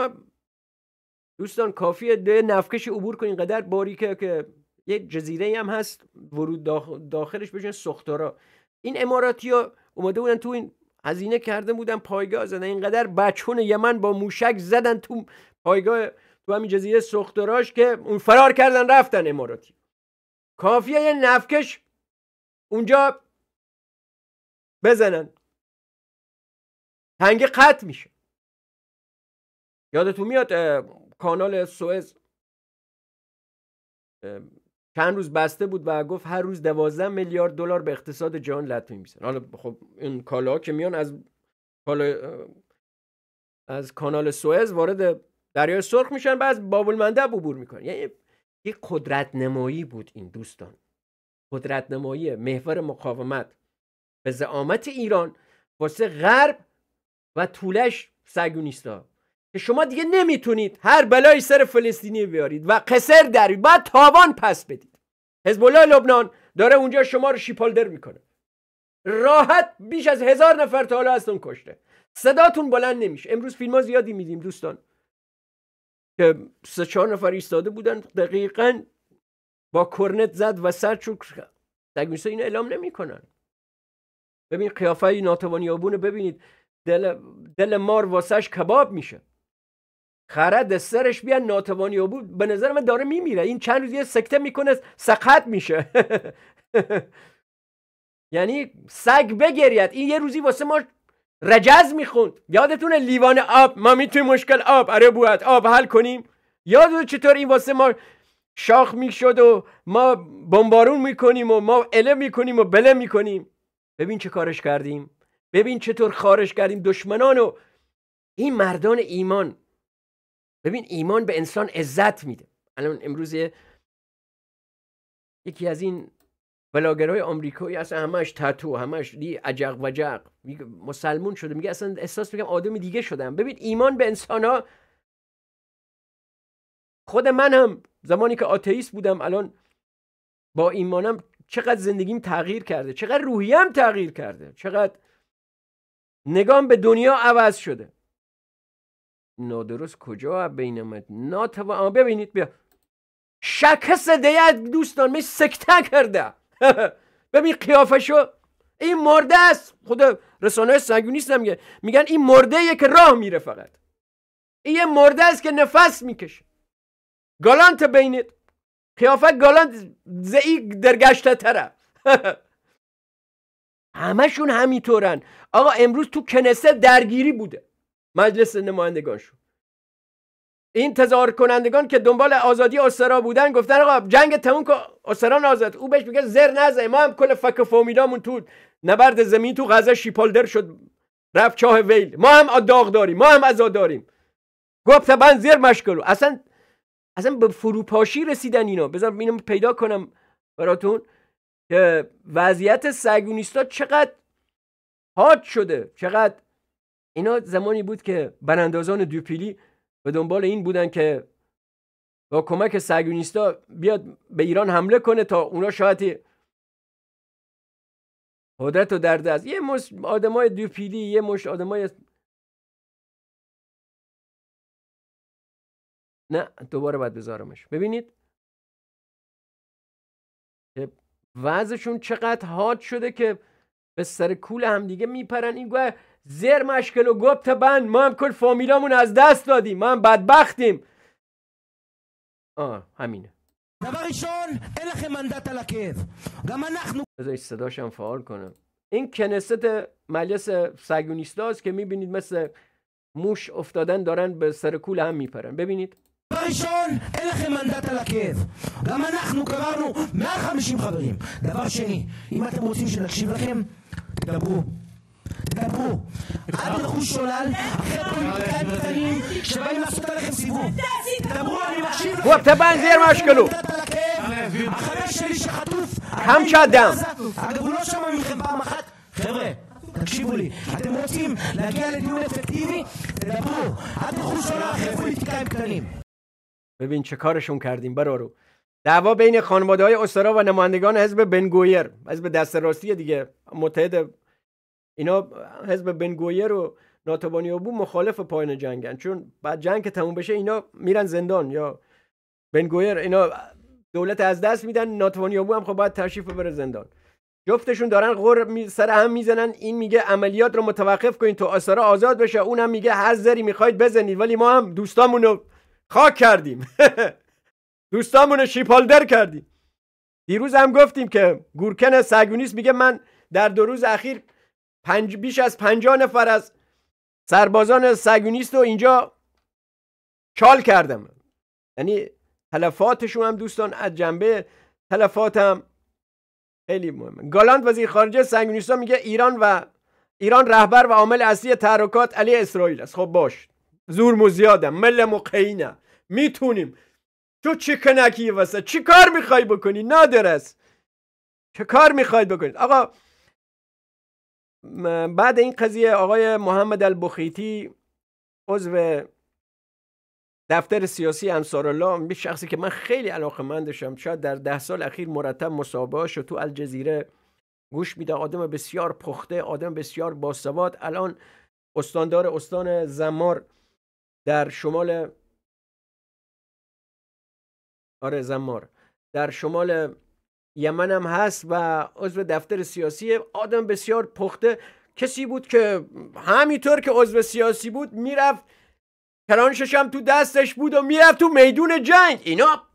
دوستان کافیه ده نفکش عبور کنین قدر باریکه که یه جزیره هم هست ورود داخلش بشن سختارا این اماراتی ها اومده بودن تو این هزینه کرده بودن پایگاه زدن اینقدر بچون یمن با موشک زدن تو پایگاه تو همین جزیره سختاراش که اون فرار کردن رفتن اماراتی کافیه یه نفکش اونجا بزنن تنگه قط میشه یادتون میاد کانال سوئز چند روز بسته بود و گفت هر روز دوازده میلیارد دلار به اقتصاد جهان لطمه میسن حالا خب این کالا که میان از از کانال سوئز وارد دریای سرخ میشن بعد از بابلمنده عبور میکنن یعنی یه قدرت نمایی بود این دوستان قدرت نمایی محور مقاومت به زعامت ایران واسه غرب و طولش سگونیستا که شما دیگه نمیتونید هر بلایی سر فلسطینی بیارید و قصر در بعد تاوان پس بدید حزب الله لبنان داره اونجا شما رو شیپالدر میکنه راحت بیش از هزار نفر تا حالا ازتون کشته صداتون بلند نمیشه امروز فیلم ها زیادی میدیم دوستان که سه چهار نفر ایستاده بودن دقیقا با کرنت زد و سر چوک دگمیسه این اعلام نمیکنن ببین قیافه ناتوانی ببینید دل, دل مار واسش کباب میشه خرد سرش بیا ناتوانی و بود به نظر من داره میمیره این چند روز یه سکته میکنه سقط میشه یعنی سگ بگرید این یه روزی واسه ما رجز میخوند یادتونه لیوان آب ما میتونیم مشکل آب آره بود آب حل کنیم یاد چطور این واسه ما شاخ میشد و ما بمبارون میکنیم و ما اله میکنیم و بله میکنیم ببین چه کارش کردیم ببین چطور خارش کردیم دشمنان و این مردان ایمان ببین ایمان به انسان عزت میده الان امروز یکی از این بلاگرهای آمریکایی اصلا همش تتو همش دی عجق وجق مسلمون شده میگه اصلا احساس میگم آدم دیگه شدم ببین ایمان به انسان ها خود من هم زمانی که آتئیست بودم الان با ایمانم چقدر زندگیم تغییر کرده چقدر روحیم تغییر کرده چقدر نگام به دنیا عوض شده نادرست کجا بین آمد ناتوان ببینید بیا شکست دیت دوستان می سکته کرده ببین شو این مرده است خود رسانه سنگونیست میگن این مرده یه که راه میره فقط این یه مرده است که نفس میکشه گالانت بینید قیافه گالانت زعی درگشته تره همشون همینطورن آقا امروز تو کنسه درگیری بوده مجلس نمایندگان شد این تظاهر کنندگان که دنبال آزادی اسرا بودن گفتن آقا جنگ تموم که اسرا نازد او بهش میگه زر نزه ما هم کل فک فامیلامون تو نبرد زمین تو غزه شیپالدر شد رفت چاه ویل ما هم داغ داریم ما هم عزا داریم گفت بند زیر مشکلو اصلا اصلا به فروپاشی رسیدن اینا بذار اینو پیدا کنم براتون که وضعیت سگونیستا چقدر حاد شده چقدر اینا زمانی بود که براندازان دوپیلی به دنبال این بودن که با کمک سگونیستا بیاد به ایران حمله کنه تا اونا شاید قدرت و در دست یه مش آدمای دوپیلی یه مش آدمای نه دوباره باید بذارمش ببینید که وضعشون چقدر حاد شده که به سر کول همدیگه میپرن این گوه زر مشکل و گپت بند ما هم کل فامیلامون از دست دادیم ما هم بدبختیم آه همینه דבר ראשון, صداش هم فعال کنم این کنست مجلس سگونیست هاست که میبینید مثل موش افتادن دارن به سر کول هم میپرن ببینید ראשון, אין לכם מנדט על הכאב. גם אנחנו קברנו 150 חברים. דבר שני, אם אתם רוצים שנקשיב לכם, תדברו. תדברו אל תלכו שולל אחרי פוליטיקאים קטנים שבאים לעשות עליכם סיבוב תדברו אני מקשיב לכם وطبعا زي ما شكلوا החבר שלי שחטוף חמשה אדם אגב הוא לא שמע מכם פעם אחת חבר'ה תקשיבו לי, אתם רוצים להגיע לדיון אפקטיבי? תדברו, אל תלכו שולל אחרי פוליטיקאים קטנים. ببین چه کارشون کردیم رو دعوا بین خانواده های اسرا و نمایندگان حزب بنگویر حزب دست راستی دیگه متحد اینا حزب بنگویر و ناتوانیابو مخالف پایان جنگن چون بعد جنگ که تموم بشه اینا میرن زندان یا بنگویر اینا دولت از دست میدن ناتوانیابو هم خب باید تشریف بره زندان جفتشون دارن غور سر هم میزنن این میگه عملیات رو متوقف کنین تا آسارا آزاد بشه اونم میگه هر ذری میخواید بزنید ولی ما هم دوستامون رو خاک کردیم دوستامون رو شیپالدر کردیم دیروز هم گفتیم که گورکن سگونیس میگه من در دو روز اخیر پنج بیش از پنجاه نفر از سربازان سگونیست رو اینجا چال کردم یعنی تلفاتشون هم دوستان از جنبه تلفاتم هم خیلی مهمه گالاند وزیر خارجه سنگونیستا میگه ایران و ایران رهبر و عامل اصلی تحرکات علی اسرائیل است خب باش زور مو زیاده مل مقعینه میتونیم تو چی کنکی واسه چی کار میخوای بکنی نادرست چه کار میخواید بکنید آقا بعد این قضیه آقای محمد البخیتی عضو دفتر سیاسی انصارالله یه شخصی که من خیلی علاقه مندشم شاید در ده سال اخیر مرتب مصاحبهاش شد تو الجزیره گوش میده آدم بسیار پخته آدم بسیار باسواد الان استاندار استان زمار در شمال آره زمار در شمال یمن هم هست و عضو دفتر سیاسی آدم بسیار پخته کسی بود که همینطور که عضو سیاسی بود میرفت کرانشش هم تو دستش بود و میرفت تو میدون جنگ اینا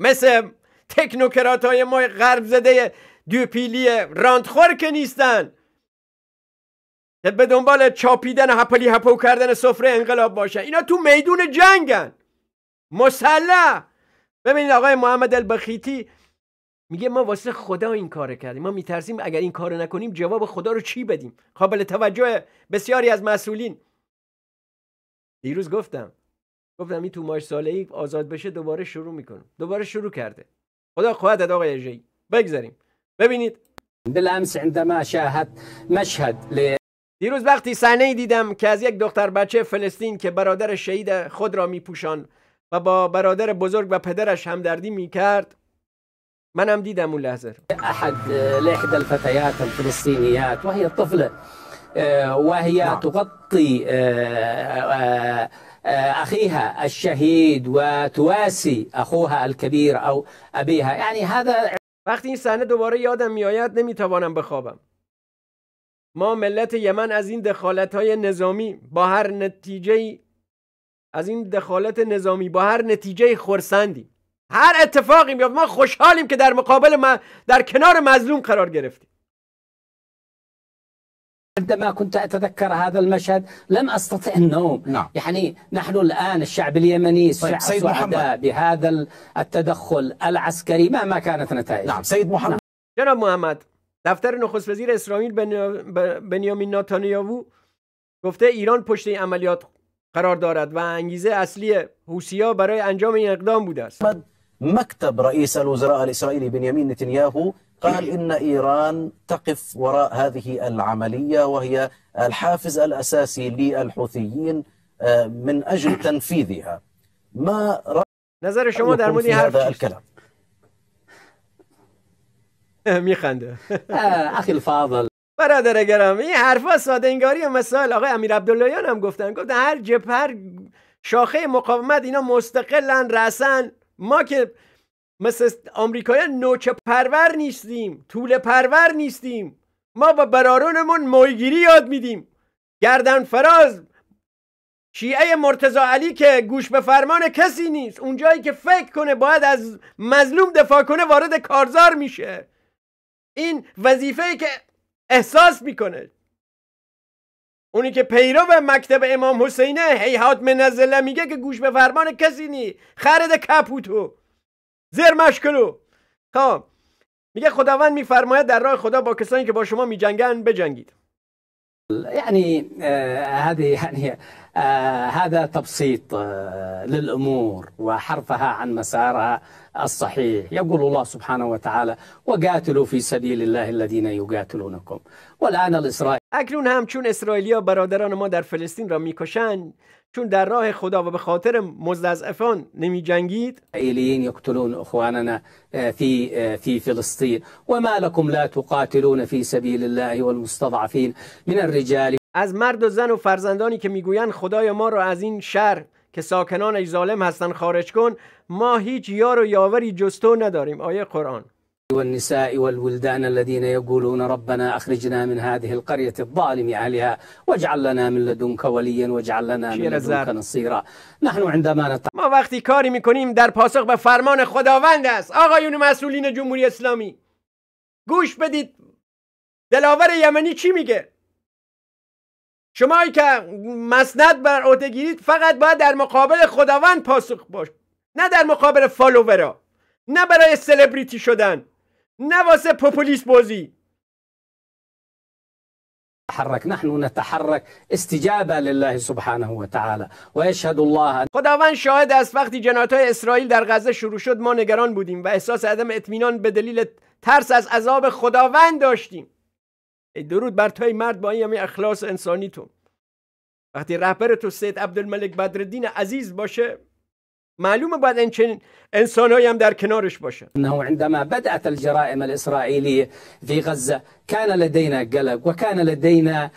مثل تکنوکرات های ما غرب زده دوپیلی راندخور که نیستن به دنبال چاپیدن و هپلی هپو کردن سفره انقلاب باشن اینا تو میدون جنگن مسلح ببینید آقای محمد البخیتی میگه ما واسه خدا این کار کردیم ما میترسیم اگر این کار نکنیم جواب خدا رو چی بدیم قابل توجه بسیاری از مسئولین دیروز گفتم گفتم این تو ماش ساله ای آزاد بشه دوباره شروع میکنه دوباره شروع کرده خدا خواهد آقای جی بگذاریم ببینید بالامس عندما شاهد مشهد دیروز وقتی صحنه دیدم که از یک دختر بچه فلسطین که برادر شهید خود را میپوشان و با برادر بزرگ و پدرش همدردی میکرد منم دیدم اون لحظه رو احد لاحدى الفتيات الفلسطينيات وهي طفله وهي تغطي اخيها الشهيد وتواسي اخوها الكبير او ابيها يعني هذا وقتی این صحنه دوباره یادم میآید نمیتوانم بخوابم ما ملت یمن از این دخالت های نظامی با هر نتیجه از این دخالت نظامی با هر نتیجه خورسندیم هر اتفاقی میاد ما خوشحالیم که در مقابل ما در کنار مظلوم قرار گرفتیم عندما كنت أتذكر هذا المشهد لم استطع النوم نعم. يعني نحن الآن الشعب اليمني سعداء بهذا التدخل العسكري مهما كانت نتائج نعم سيد محمد جناب محمد دفتر نخست وزیر اسرائیل بنیامین ناتانیاهو گفته ایران پشت این عملیات قرار دارد و انگیزه اصلی حوسیا برای انجام این اقدام بوده است مكتب رئيس الوزراء الإسرائيلي بنيامين نتنياهو قال إيه. إن إيران تقف وراء هذه العملية وهي الحافز الأساسي للحوثيين آه، من أجل تنفيذها ما نظر شما در مورد هذا الكلام آه، میخنده آه، اخی الفاضل برادر گرامی این حرفا ساده انگاری و مسائل آقای امیر عبداللهیان هم گفتن گفتن هر جبهر شاخه مقاومت اینا مستقلن رسن ما که مثل آمریکایی نوچه پرور نیستیم طول پرور نیستیم ما با برارونمون مویگیری یاد میدیم گردن فراز شیعه مرتزا علی که گوش به فرمان کسی نیست اونجایی که فکر کنه باید از مظلوم دفاع کنه وارد کارزار میشه این وظیفه ای که احساس میکنه اونی که پیرو و مکتب امام حسینه هیهات منزله میگه که گوش به فرمان کسی نی خرد کپوتو زیر مشکلو خب میگه خداوند میفرماید در راه خدا با کسانی که با شما میجنگن بجنگید يعني آه هذه يعني آه هذا تبسيط آه للامور وحرفها عن مسارها الصحيح يقول الله سبحانه وتعالى وقاتلوا في سبيل الله الذين يقاتلونكم والان الاسرائيل هم چون اسرائيليا برادران ما در فلسطين را میکشند چون در راه خدا و به خاطر مستضعفان نمی جنگید ایلین یقتلون اخواننا فی فی فلسطین و ما لکم لا تقاتلون فی سبیل الله والمستضعفین من الرجال از مرد و زن و فرزندانی که میگویند خدای ما را از این شهر که ساکنان ظالم هستند خارج کن ما هیچ یار و یاوری جستو نداریم آیه قرآن والنساء والولدان الذين يقولون ربنا أخرجنا من هذه القرية الظالم عليها واجعل لنا من لدنك وليا واجعل لنا من لدنك نصيرا نحن عندما نت... ما وقتی کاری میکنیم در پاسخ به فرمان خداوند است آقایون مسئولین جمهوری اسلامی گوش بدید دلاور یمنی چی میگه شمایی که مسند بر عهده گیرید فقط باید در مقابل خداوند پاسخ باش نه در مقابل فالوورا نه برای سلبریتی شدن نه واسه پوپولیس بازی نحن نتحرك استجابة لله سبحانه وتعالى و اشهد الله خداوند شاهد است وقتی جنات های اسرائیل در غزه شروع شد ما نگران بودیم و احساس عدم اطمینان به دلیل ترس از عذاب خداوند داشتیم ای درود بر توی مرد با این اخلاص انسانی تو وقتی رهبر تو سید عبدالملک بدردین عزیز باشه معلومه باید این چنین هم در کنارش باشه.: نه عندما بدات الجرائم الإسرائيلية في غزه كان لدينا قلق وكان لدينا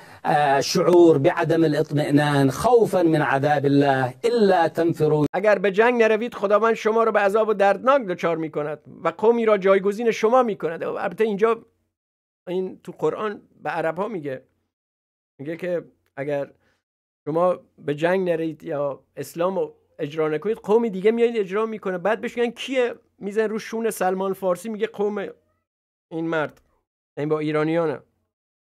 شعور بعدم الاطمئنان خوفا من عذاب الله الا تنفروا اگر به جنگ نروید خداوند شما رو به عذاب و دردناک دچار میکند و قومی را جایگزین شما می البته اینجا این تو قرآن به عرب ها میگه میگه که اگر شما به جنگ نرید یا اسلام اجرا نکنید قوم دیگه میاد اجرا میکنه بعد بهش میگن کیه میزن رو شون سلمان فارسی میگه قوم این مرد این با ایرانیانه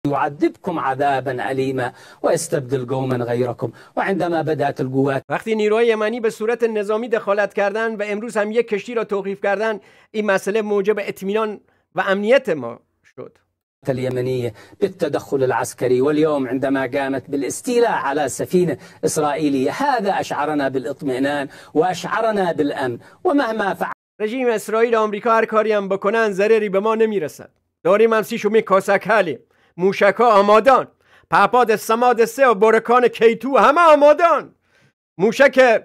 يعذبكم عذابا أليما ويستبدل قوما غيركم وعندما بدات القوات وقتی نیروهای یمنی به صورت نظامی دخالت کردن و امروز هم یک کشتی را توقیف کردن این مسئله موجب اطمینان و امنیت ما شد اليمنية بالتدخل العسكري واليوم عندما قامت بالاستيلاء على سفينة إسرائيلية هذا أشعرنا بالإطمئنان وأشعرنا بالأمن ومهما فعل رژیم اسرائیل و آمریکا هر کاری هم بکنن ضرری به ما نمیرسد داریم هم سیشو کاسک هلیم موشکا آمادان پهپاد سماد سه و برکان کیتو همه آمادان موشک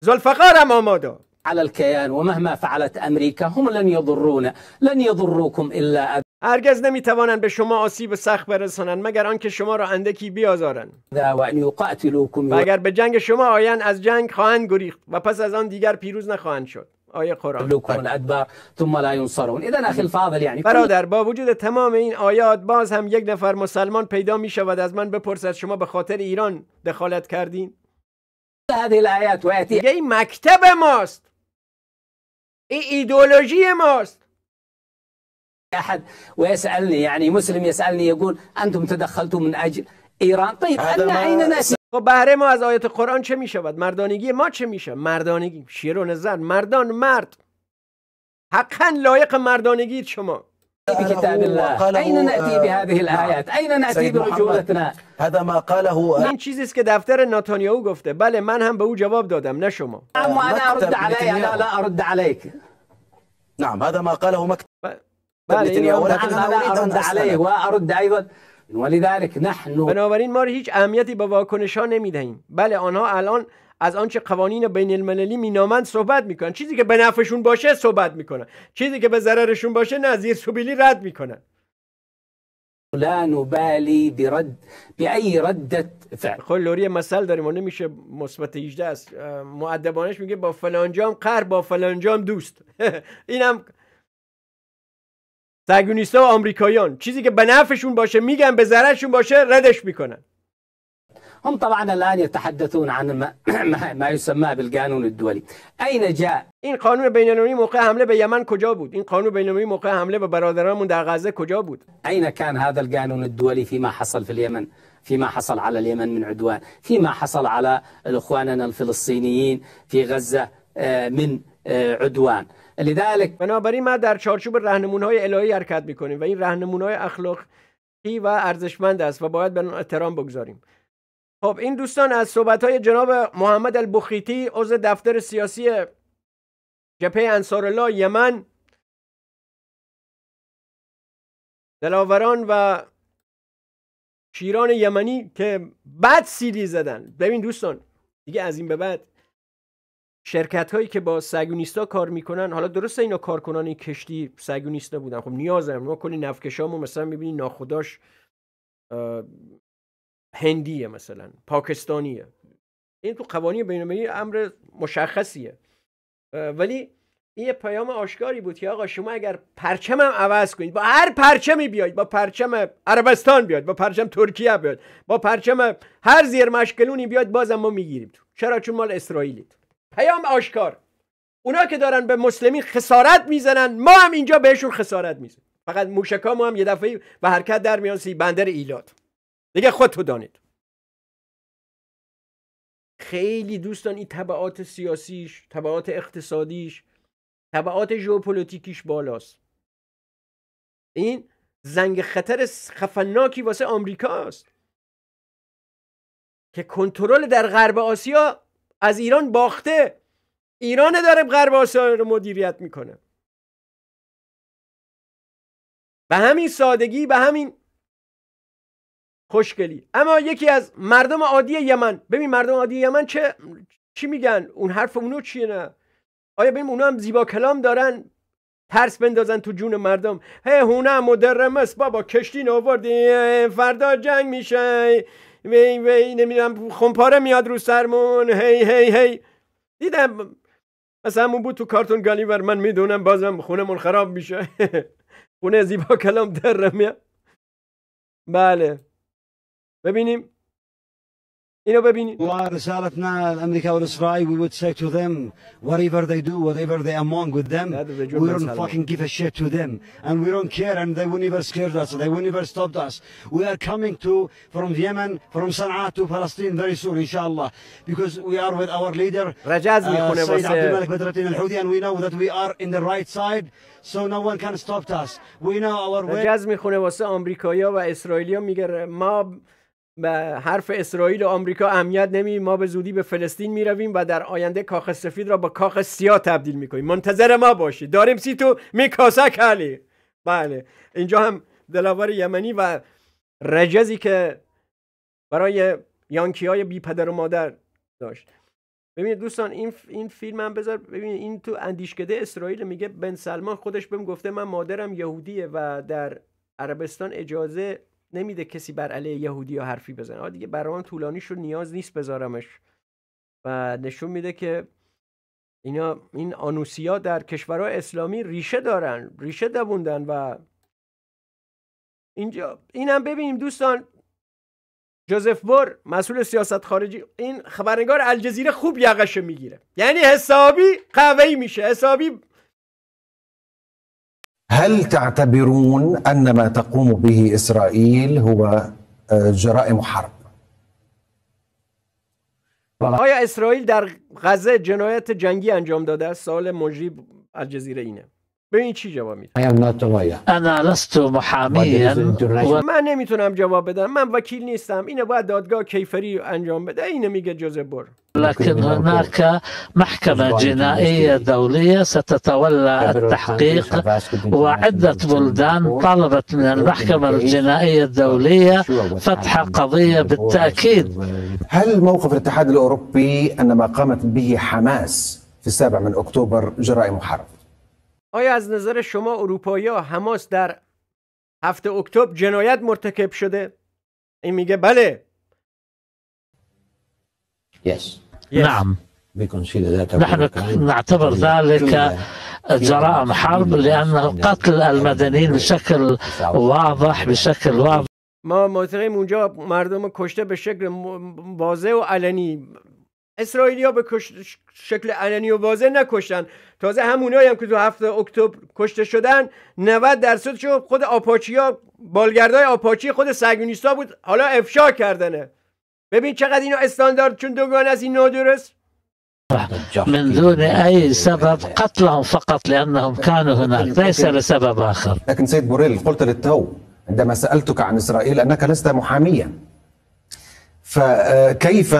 زلفقار هم آمادان على الكيان ومهما فعلت أمريكا هم لن يضرونا لن يضروكم إلا هرگز نمیتوانند به شما آسیب سخت برسانند مگر آنکه شما را اندکی بیازارند و اگر به جنگ شما آیند از جنگ خواهند گریخت و پس از آن دیگر پیروز نخواهند شد آیه قرآن بله. برادر با وجود تمام این آیات باز هم یک نفر مسلمان پیدا می شود از من بپرسد شما به خاطر ایران دخالت کردین این مکتب ماست این ایدولوژی ماست أحد ويسألني يعني مسلم يسألني يقول أنتم تدخلتم من أجل إيران طيب أين ناس خب بهره ما از آیت قرآن چه می مردانگی ما چه میشه؟ مردانگی شیرون زن مردان مرد حقا لایق مردانگی شما بكتاب الله نأتي بهذه الآيات اين نأتي برجولتنا هذا ما قاله این چیزی است که دفتر ناتانیاهو گفته بله من هم به او جواب دادم نه شما اما انا ارد علي انا لا ارد عليك نعم هذا ما قاله مكتب بله بنابراین ما هیچ اهمیتی به واکنش ها نمیدهیم بله آنها الان از آنچه قوانین بین المللی مینامند صحبت میکنن چیزی که به نفعشون باشه صحبت میکنن چیزی که به ضررشون باشه نه زیر سبیلی رد میکنن لا نبالی برد ای ردت فعل خب، لوری مثل داریم و نمیشه مثبت 18 است معدبانش میگه با فلانجام قهر با فلانجام دوست اینم سرگونیستا و آمریکایان چیزی که به نفعشون باشه میگن به ضررشون باشه ردش میکنن هم طبعا الان يتحدثون عن ما يسمى بالقانون الدولي اين جاء این قانون بینالمللی موقع حمله به یمن کجا بود این قانون بینالمللی موقع حمله به برادرانمون در غزه کجا بود اين كان هذا القانون الدولي فيما حصل في اليمن فيما حصل على اليمن من عدوان فيما حصل على اخواننا الفلسطينيين في غزه من عدوان لذلک بنابراین ما در چارچوب راهنمونهای الهی حرکت میکنیم و این های اخلاقی و ارزشمند است و باید به احترام بگذاریم خب این دوستان از صحبت های جناب محمد البخیتی عضو دفتر سیاسی جبهه انصارالله یمن دلاوران و شیران یمنی که بعد سیلی زدن ببین دوستان دیگه از این به بعد شرکت هایی که با سگونیستا کار میکنن حالا درسته اینا کارکنان این کشتی سگونیستا بودن خب نیاز ما کلی نفکشامو مثلا میبینی ناخداش هندیه مثلا پاکستانیه این تو قوانین المللی امر مشخصیه ولی این یه پیام آشکاری بود که آقا شما اگر پرچمم عوض کنید با هر پرچمی بیاید با پرچم عربستان بیاد با پرچم ترکیه بیاد با پرچم هر زیر مشکلونی بیاد بازم ما میگیریم چرا چون مال اسرائیلید پیام آشکار اونا که دارن به مسلمین خسارت میزنن ما هم اینجا بهشون خسارت میزنیم فقط موشکا ما هم یه دفعه و حرکت در میان سی بندر ایلات دیگه تو دانید خیلی دوستان این طبعات سیاسیش طبعات اقتصادیش طبعات ژئوپلیتیکیش بالاست این زنگ خطر خفناکی واسه آمریکاست که کنترل در غرب آسیا از ایران باخته ایران داره غرب آسیا رو مدیریت میکنه به همین سادگی به همین خوشگلی اما یکی از مردم عادی یمن ببین مردم عادی یمن چه چی میگن اون حرف اونو چیه نه آیا ببین اونا هم زیبا کلام دارن ترس بندازن تو جون مردم هی هونه مدرمس بابا کشتی آوردی فردا جنگ میشه وی وی نمیدونم خمپاره میاد رو سرمون هی هی هی دیدم مثلا همون بود تو کارتون گالیور من میدونم بازم خونمون خراب میشه خونه زیبا کلام در میاد بله ببینیم You know, I mean, ورسالتنا لامريكا we would say to them whatever they do whatever they among with them we don't fucking give a shit to them and we don't care and they will never scared us they will never stopped us we are coming to from Yemen from Sana'a to Palestine very soon inshallah because we are with our leader Rajaz uh, Sayyid Abdul Malik Badruddin al hudayi and we know that we are in the right side so no one can stop us we know our way Rajaz میخونه واسه آمریکایا و اسرائیلیا میگه ما حرف اسرائیل و آمریکا اهمیت نمی ما به زودی به فلسطین می رویم و در آینده کاخ سفید را با کاخ سیاه تبدیل می کنیم منتظر ما باشید داریم سی تو می کاسه بله اینجا هم دلاور یمنی و رجزی که برای یانکی های بی پدر و مادر داشت ببینید دوستان این, این فیلم هم بذار ببینید این تو اندیشکده اسرائیل میگه بن سلمان خودش بهم گفته من مادرم یهودیه و در عربستان اجازه نمیده کسی بر علیه یهودی یا حرفی بزنه دیگه برای من طولانی شد نیاز نیست بذارمش و نشون میده که اینا این آنوسیا در کشورهای اسلامی ریشه دارن ریشه دووندن و اینجا اینم ببینیم دوستان جوزف بور مسئول سیاست خارجی این خبرنگار الجزیره خوب یقشه میگیره یعنی حسابی قوی میشه حسابی هل تعتبرون ان ما تقوم به اسرائيل هو آه، جرائم حرب؟ آیا اسرائیل در غزه جنایت جنگی انجام داده است؟ سال مجیب الجزیره اینه به این چی جواب میدم انا لست محامیا و... من نمیتونم جواب بدم من وکیل نیستم اینه باید دادگاه کیفری انجام بده اینه میگه جوزه بر لكن هناك محكمة جنائية دولية ستتولى التحقيق وعدة بلدان طلبت من المحكمة الجنائية الدولية فتح قضية بالتأكيد هل موقف الاتحاد الأوروبي أن ما قامت به حماس في السابع من أكتوبر جرائم محاربة آیا از نظر شما اروپایی ها حماس در هفته اکتبر جنایت مرتکب شده این میگه بله yes. Yes. نعم نحن نعتبر ذلك جرائم حرب لان قتل المدنيين بشكل واضح بشكل واضح ما منطقه اونجا مردم کشته به شکل واضح و علنی اسرائیلیا به شکل علنی و واضح نکشتن تازه همونایی هم که تو هفته اکتبر کشته شدن 90 شو خود آپاچیا بالگردای آپاچی خود سگونیستا بود حالا افشا کردنه ببین چقدر اینو استاندارد چون دوگان از این نادرست من دون اي سبب قتلهم فقط هم كانوا هناك ليس لسبب آخر لكن سيد بوريل قلت للتو عندما سالتك عن اسرائیل انک لست محامیا فكيف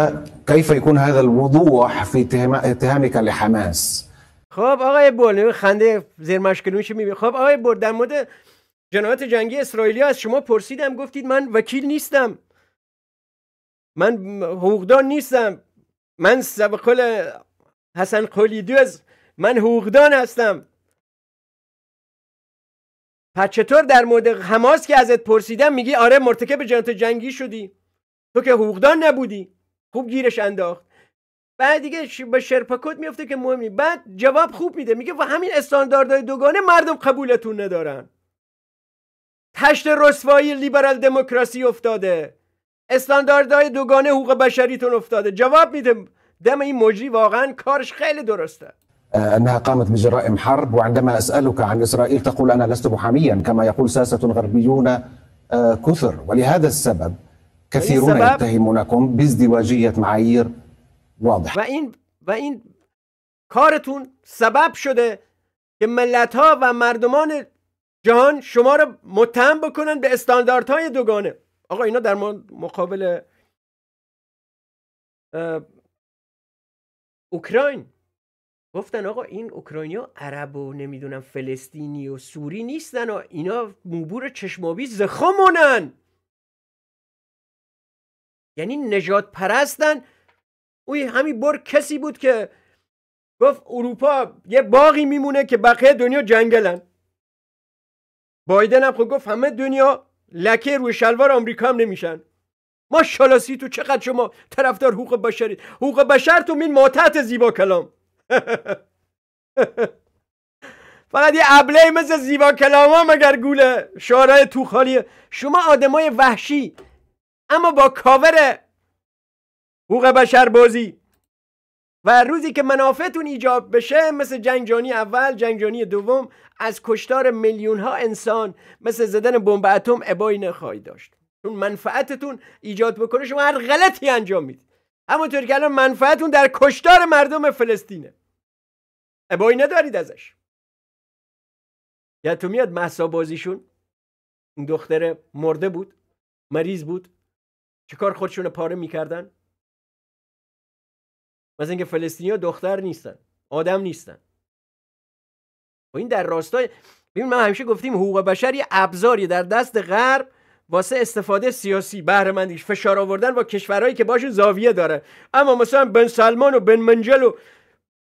كيف يكون هذا الوضوح في اتهامك لحماس خب آقای بول خنده زیر مشکل میشه میبین خب آقای بول در مورد جنایات جنگی اسرائیلی از شما پرسیدم گفتید من وکیل نیستم من حقوقدان نیستم من سبقل حسن دوز من حقوقدان هستم پس چطور در مورد حماس که ازت پرسیدم میگی آره مرتکب جنایت جنگی شدی تو که حقوقدان نبودی خوب گیرش انداخت بعد دیگه به شرپکوت میفته که مهمی بعد جواب خوب میده میگه و همین استانداردهای دوگانه مردم قبولتون ندارن تشت رسوایی لیبرال دموکراسی افتاده استانداردهای دوگانه حقوق بشریتون افتاده جواب میده دم این مجری واقعا کارش خیلی درسته انها قامت بجرائم حرب وعندما که عن اسرائیل تقول انا لست محامیا کما یقول غربیون غربیون کثر ولهذا السبب كثيرون يتهمونكم بازدواجية معايير واضحة و این و کارتون سبب شده که ملت ها و مردمان جهان شما رو متهم بکنن به استانداردهای دوگانه آقا اینا در مقابل اوکراین گفتن آقا این اوکراینیا عرب و نمیدونم فلسطینی و سوری نیستن و اینا موبور چشمابی زخمونن یعنی نجات پرستن اوی همین بر کسی بود که گفت اروپا یه باقی میمونه که بقیه دنیا جنگلن بایدن هم خود خب گفت همه دنیا لکه روی شلوار آمریکا هم نمیشن ما شلاسی تو چقدر شما طرفدار حقوق بشری حقوق بشر تو مین ماتت زیبا کلام فقط یه ابله مثل زیبا کلام ها مگر گوله تو خالیه شما آدمای وحشی اما با کاور حقوق بشر بازی و روزی که منافعتون ایجاد بشه مثل جنگ جانی اول جنگ جانی دوم از کشتار میلیون ها انسان مثل زدن بمب اتم ابایی نخواهی داشت چون منفعتتون ایجاد بکنه شما هر غلطی انجام میدید همونطور که الان منفعتون در کشتار مردم فلسطینه ابایی ندارید ازش یا تو میاد محسا بازیشون این دختر مرده بود مریض بود چیکار خودشون پاره میکردن مثل اینکه فلسطینی ها دختر نیستن آدم نیستن و خب این در راستای ببین من همیشه گفتیم حقوق بشر یه ابزاری در دست غرب واسه استفاده سیاسی مندیش فشار آوردن با کشورهایی که باشون زاویه داره اما مثلا بن سلمان و بن منجل و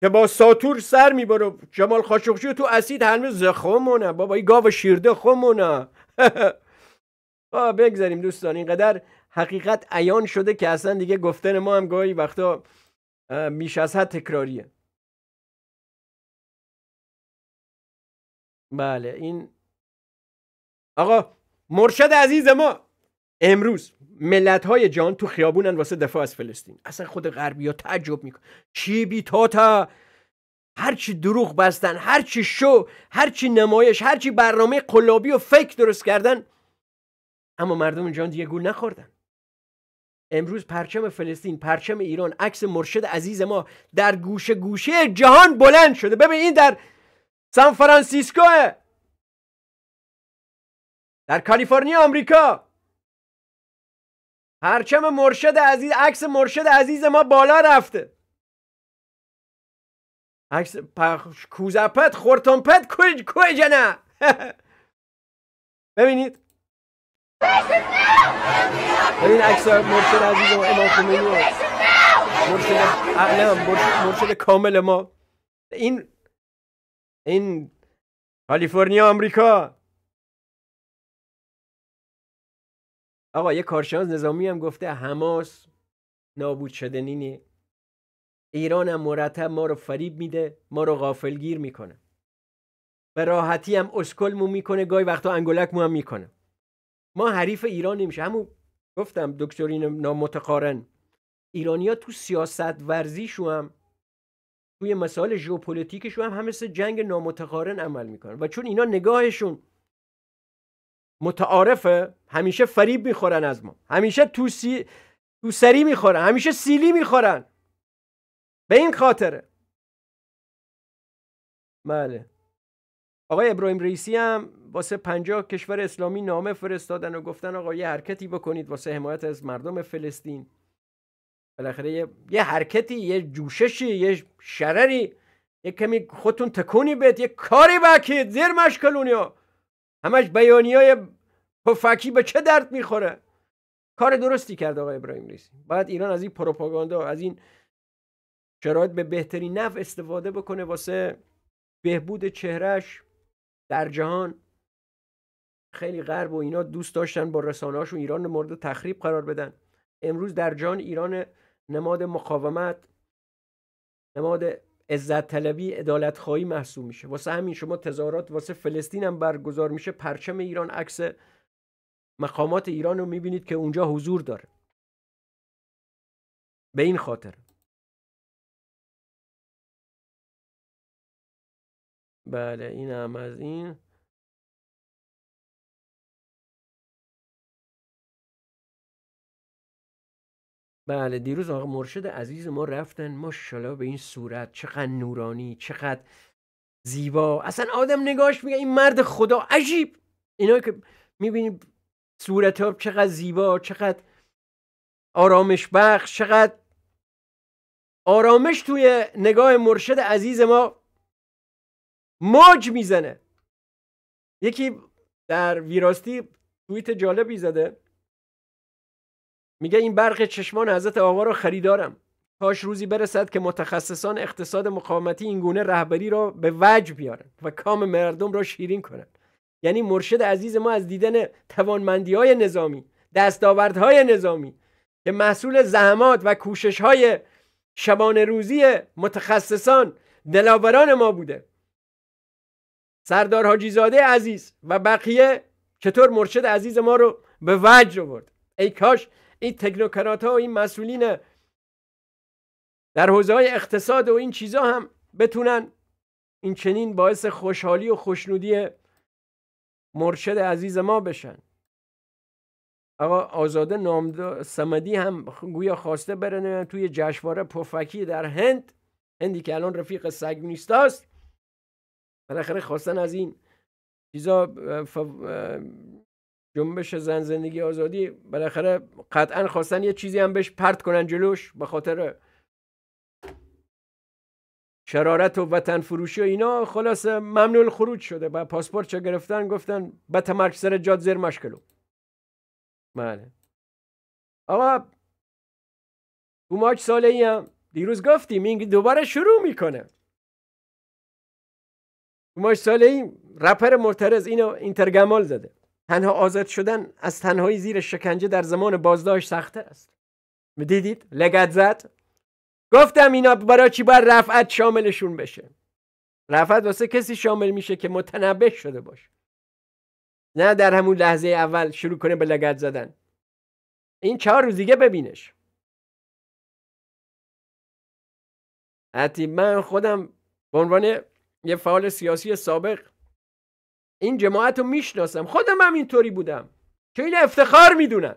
که با ساتور سر میبره جمال و تو اسید هنوز زخمونه بابا این گاو شیرده خمونه بگذاریم دوستان اینقدر حقیقت ایان شده که اصلا دیگه گفتن ما هم گاهی وقتا میشه از حد تکراریه بله این آقا مرشد عزیز ما امروز ملت های جان تو خیابونن واسه دفاع از فلسطین اصلا خود غربی ها تعجب میکن چی بی تا تا هرچی دروغ بستن هرچی شو هرچی نمایش هرچی برنامه قلابی و فکر درست کردن اما مردم اونجا دیگه گول نخوردن امروز پرچم فلسطین پرچم ایران عکس مرشد عزیز ما در گوشه گوشه جهان بلند شده ببین این در سان فرانسیسکو در کالیفرنیا آمریکا پرچم مرشد عزیز عکس مرشد عزیز ما بالا رفته عکس پخش کوزپت خورتونپت کوی نه ببینید این اکثر مرشد عزیز و امام خمینی مرشد مرشد کامل ما این این کالیفرنیا آمریکا آقا یه کارشناس نظامی هم گفته حماس نابود نینی ایران هم مرتب ما رو فریب میده ما رو غافلگیر میکنه به راحتی هم مو میکنه گاهی وقتا مو هم میکنه ما حریف ایران نمیشه همون گفتم دکترین نامتقارن ایرانیا تو سیاست ورزیشو هم توی مسائل ژئوپلیتیکشون هم هم مثل جنگ نامتقارن عمل میکنن و چون اینا نگاهشون متعارفه همیشه فریب میخورن از ما همیشه تو, سی... تو سری میخورن همیشه سیلی میخورن به این خاطره بله آقای ابراهیم رئیسی هم واسه پنجاه کشور اسلامی نامه فرستادن و گفتن آقا یه حرکتی بکنید واسه حمایت از مردم فلسطین بالاخره یه, حرکتی یه جوششی یه شرری یه کمی خودتون تکونی بد یه کاری بکید زیر مشکلونیا همش بیانی های پفکی به چه درد میخوره کار درستی کرد آقای ابراهیم ریسی باید ایران از این پروپاگاندا از این شرایط به بهترین نفع استفاده بکنه واسه بهبود چهرش در جهان خیلی غرب و اینا دوست داشتن با رسانهاشون ایران مورد تخریب قرار بدن امروز در جان ایران نماد مقاومت نماد عزت طلبی عدالت خواهی محسوب میشه واسه همین شما تظاهرات واسه فلسطین هم برگزار میشه پرچم ایران عکس مقامات ایران رو میبینید که اونجا حضور داره به این خاطر بله این هم از این بله دیروز آقا مرشد عزیز ما رفتن ماشاءالله به این صورت چقدر نورانی چقدر زیبا اصلا آدم نگاش میگه این مرد خدا عجیب اینا که میبینی صورت ها چقدر زیبا چقدر آرامش بخش چقدر آرامش توی نگاه مرشد عزیز ما موج میزنه یکی در ویراستی تویت جالبی زده میگه این برق چشمان حضرت آقا را خریدارم کاش روزی برسد که متخصصان اقتصاد مقاومتی اینگونه رهبری را به وجه بیارن و کام مردم را شیرین کنند یعنی مرشد عزیز ما از دیدن توانمندی های نظامی دستاوردهای نظامی که محصول زحمات و کوشش های شبان روزی متخصصان دلاوران ما بوده سردار حاجیزاده عزیز و بقیه چطور مرشد عزیز ما رو به وجه آورد ای کاش این تکنوکرات ها و این مسئولین در حوزه های اقتصاد و این چیزا هم بتونن این چنین باعث خوشحالی و خوشنودی مرشد عزیز ما بشن آقا آزاده نامدا سمدی هم گویا خواسته برنه توی جشنواره پفکی در هند هندی که الان رفیق نیستاست بالاخره خواستن از این چیزا جنبش زن زندگی آزادی بالاخره قطعا خواستن یه چیزی هم بهش پرت کنن جلوش به خاطر شرارت و وطن فروشی و اینا خلاص ممنوع خروج شده و پاسپورت چه گرفتن گفتن به تمرک سر جاد زیر مشکلو بله آقا تو ماچ ساله هم دیروز گفتیم این دوباره شروع میکنه تو ساله ای رپر مرترز اینو اینترگمال زده تنها آزاد شدن از تنهایی زیر شکنجه در زمان بازداشت سخته است دیدید لگت زد گفتم اینا برای چی باید رفعت شاملشون بشه رفعت واسه کسی شامل میشه که متنبه شده باشه نه در همون لحظه اول شروع کنه به لگت زدن این چهار روز دیگه ببینش حتی من خودم به عنوان یه فعال سیاسی سابق این جماعت رو میشناسم خودم هم اینطوری بودم که این افتخار میدونن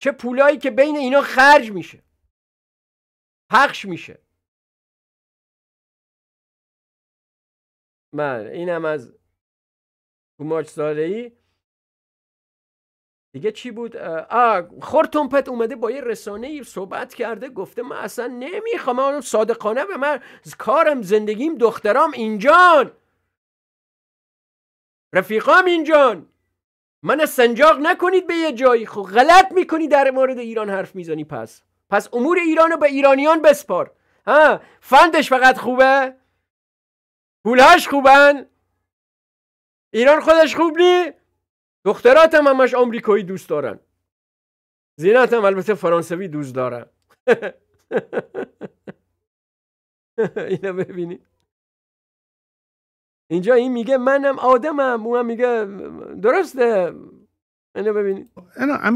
چه پولایی که بین اینا خرج میشه پخش میشه من بله، اینم از اوماج ساله ای دیگه چی بود آ اومده با یه رسانه ای صحبت کرده گفته من اصلا نمیخوام من صادقانه به من کارم زندگیم دخترام اینجان رفیقام اینجان من سنجاق نکنید به یه جایی خب غلط میکنی در مورد ایران حرف میزنی پس پس امور ایرانو به ایرانیان بسپار ها فندش فقط خوبه پولهاش خوبن ایران خودش خوب نیست دختراتم همش آمریکایی دوست دارن زیناتم البته فرانسوی دوست دارن اینا ببینید اینجا این میگه منم آدمم اونم میگه درسته اینو ببینید I'm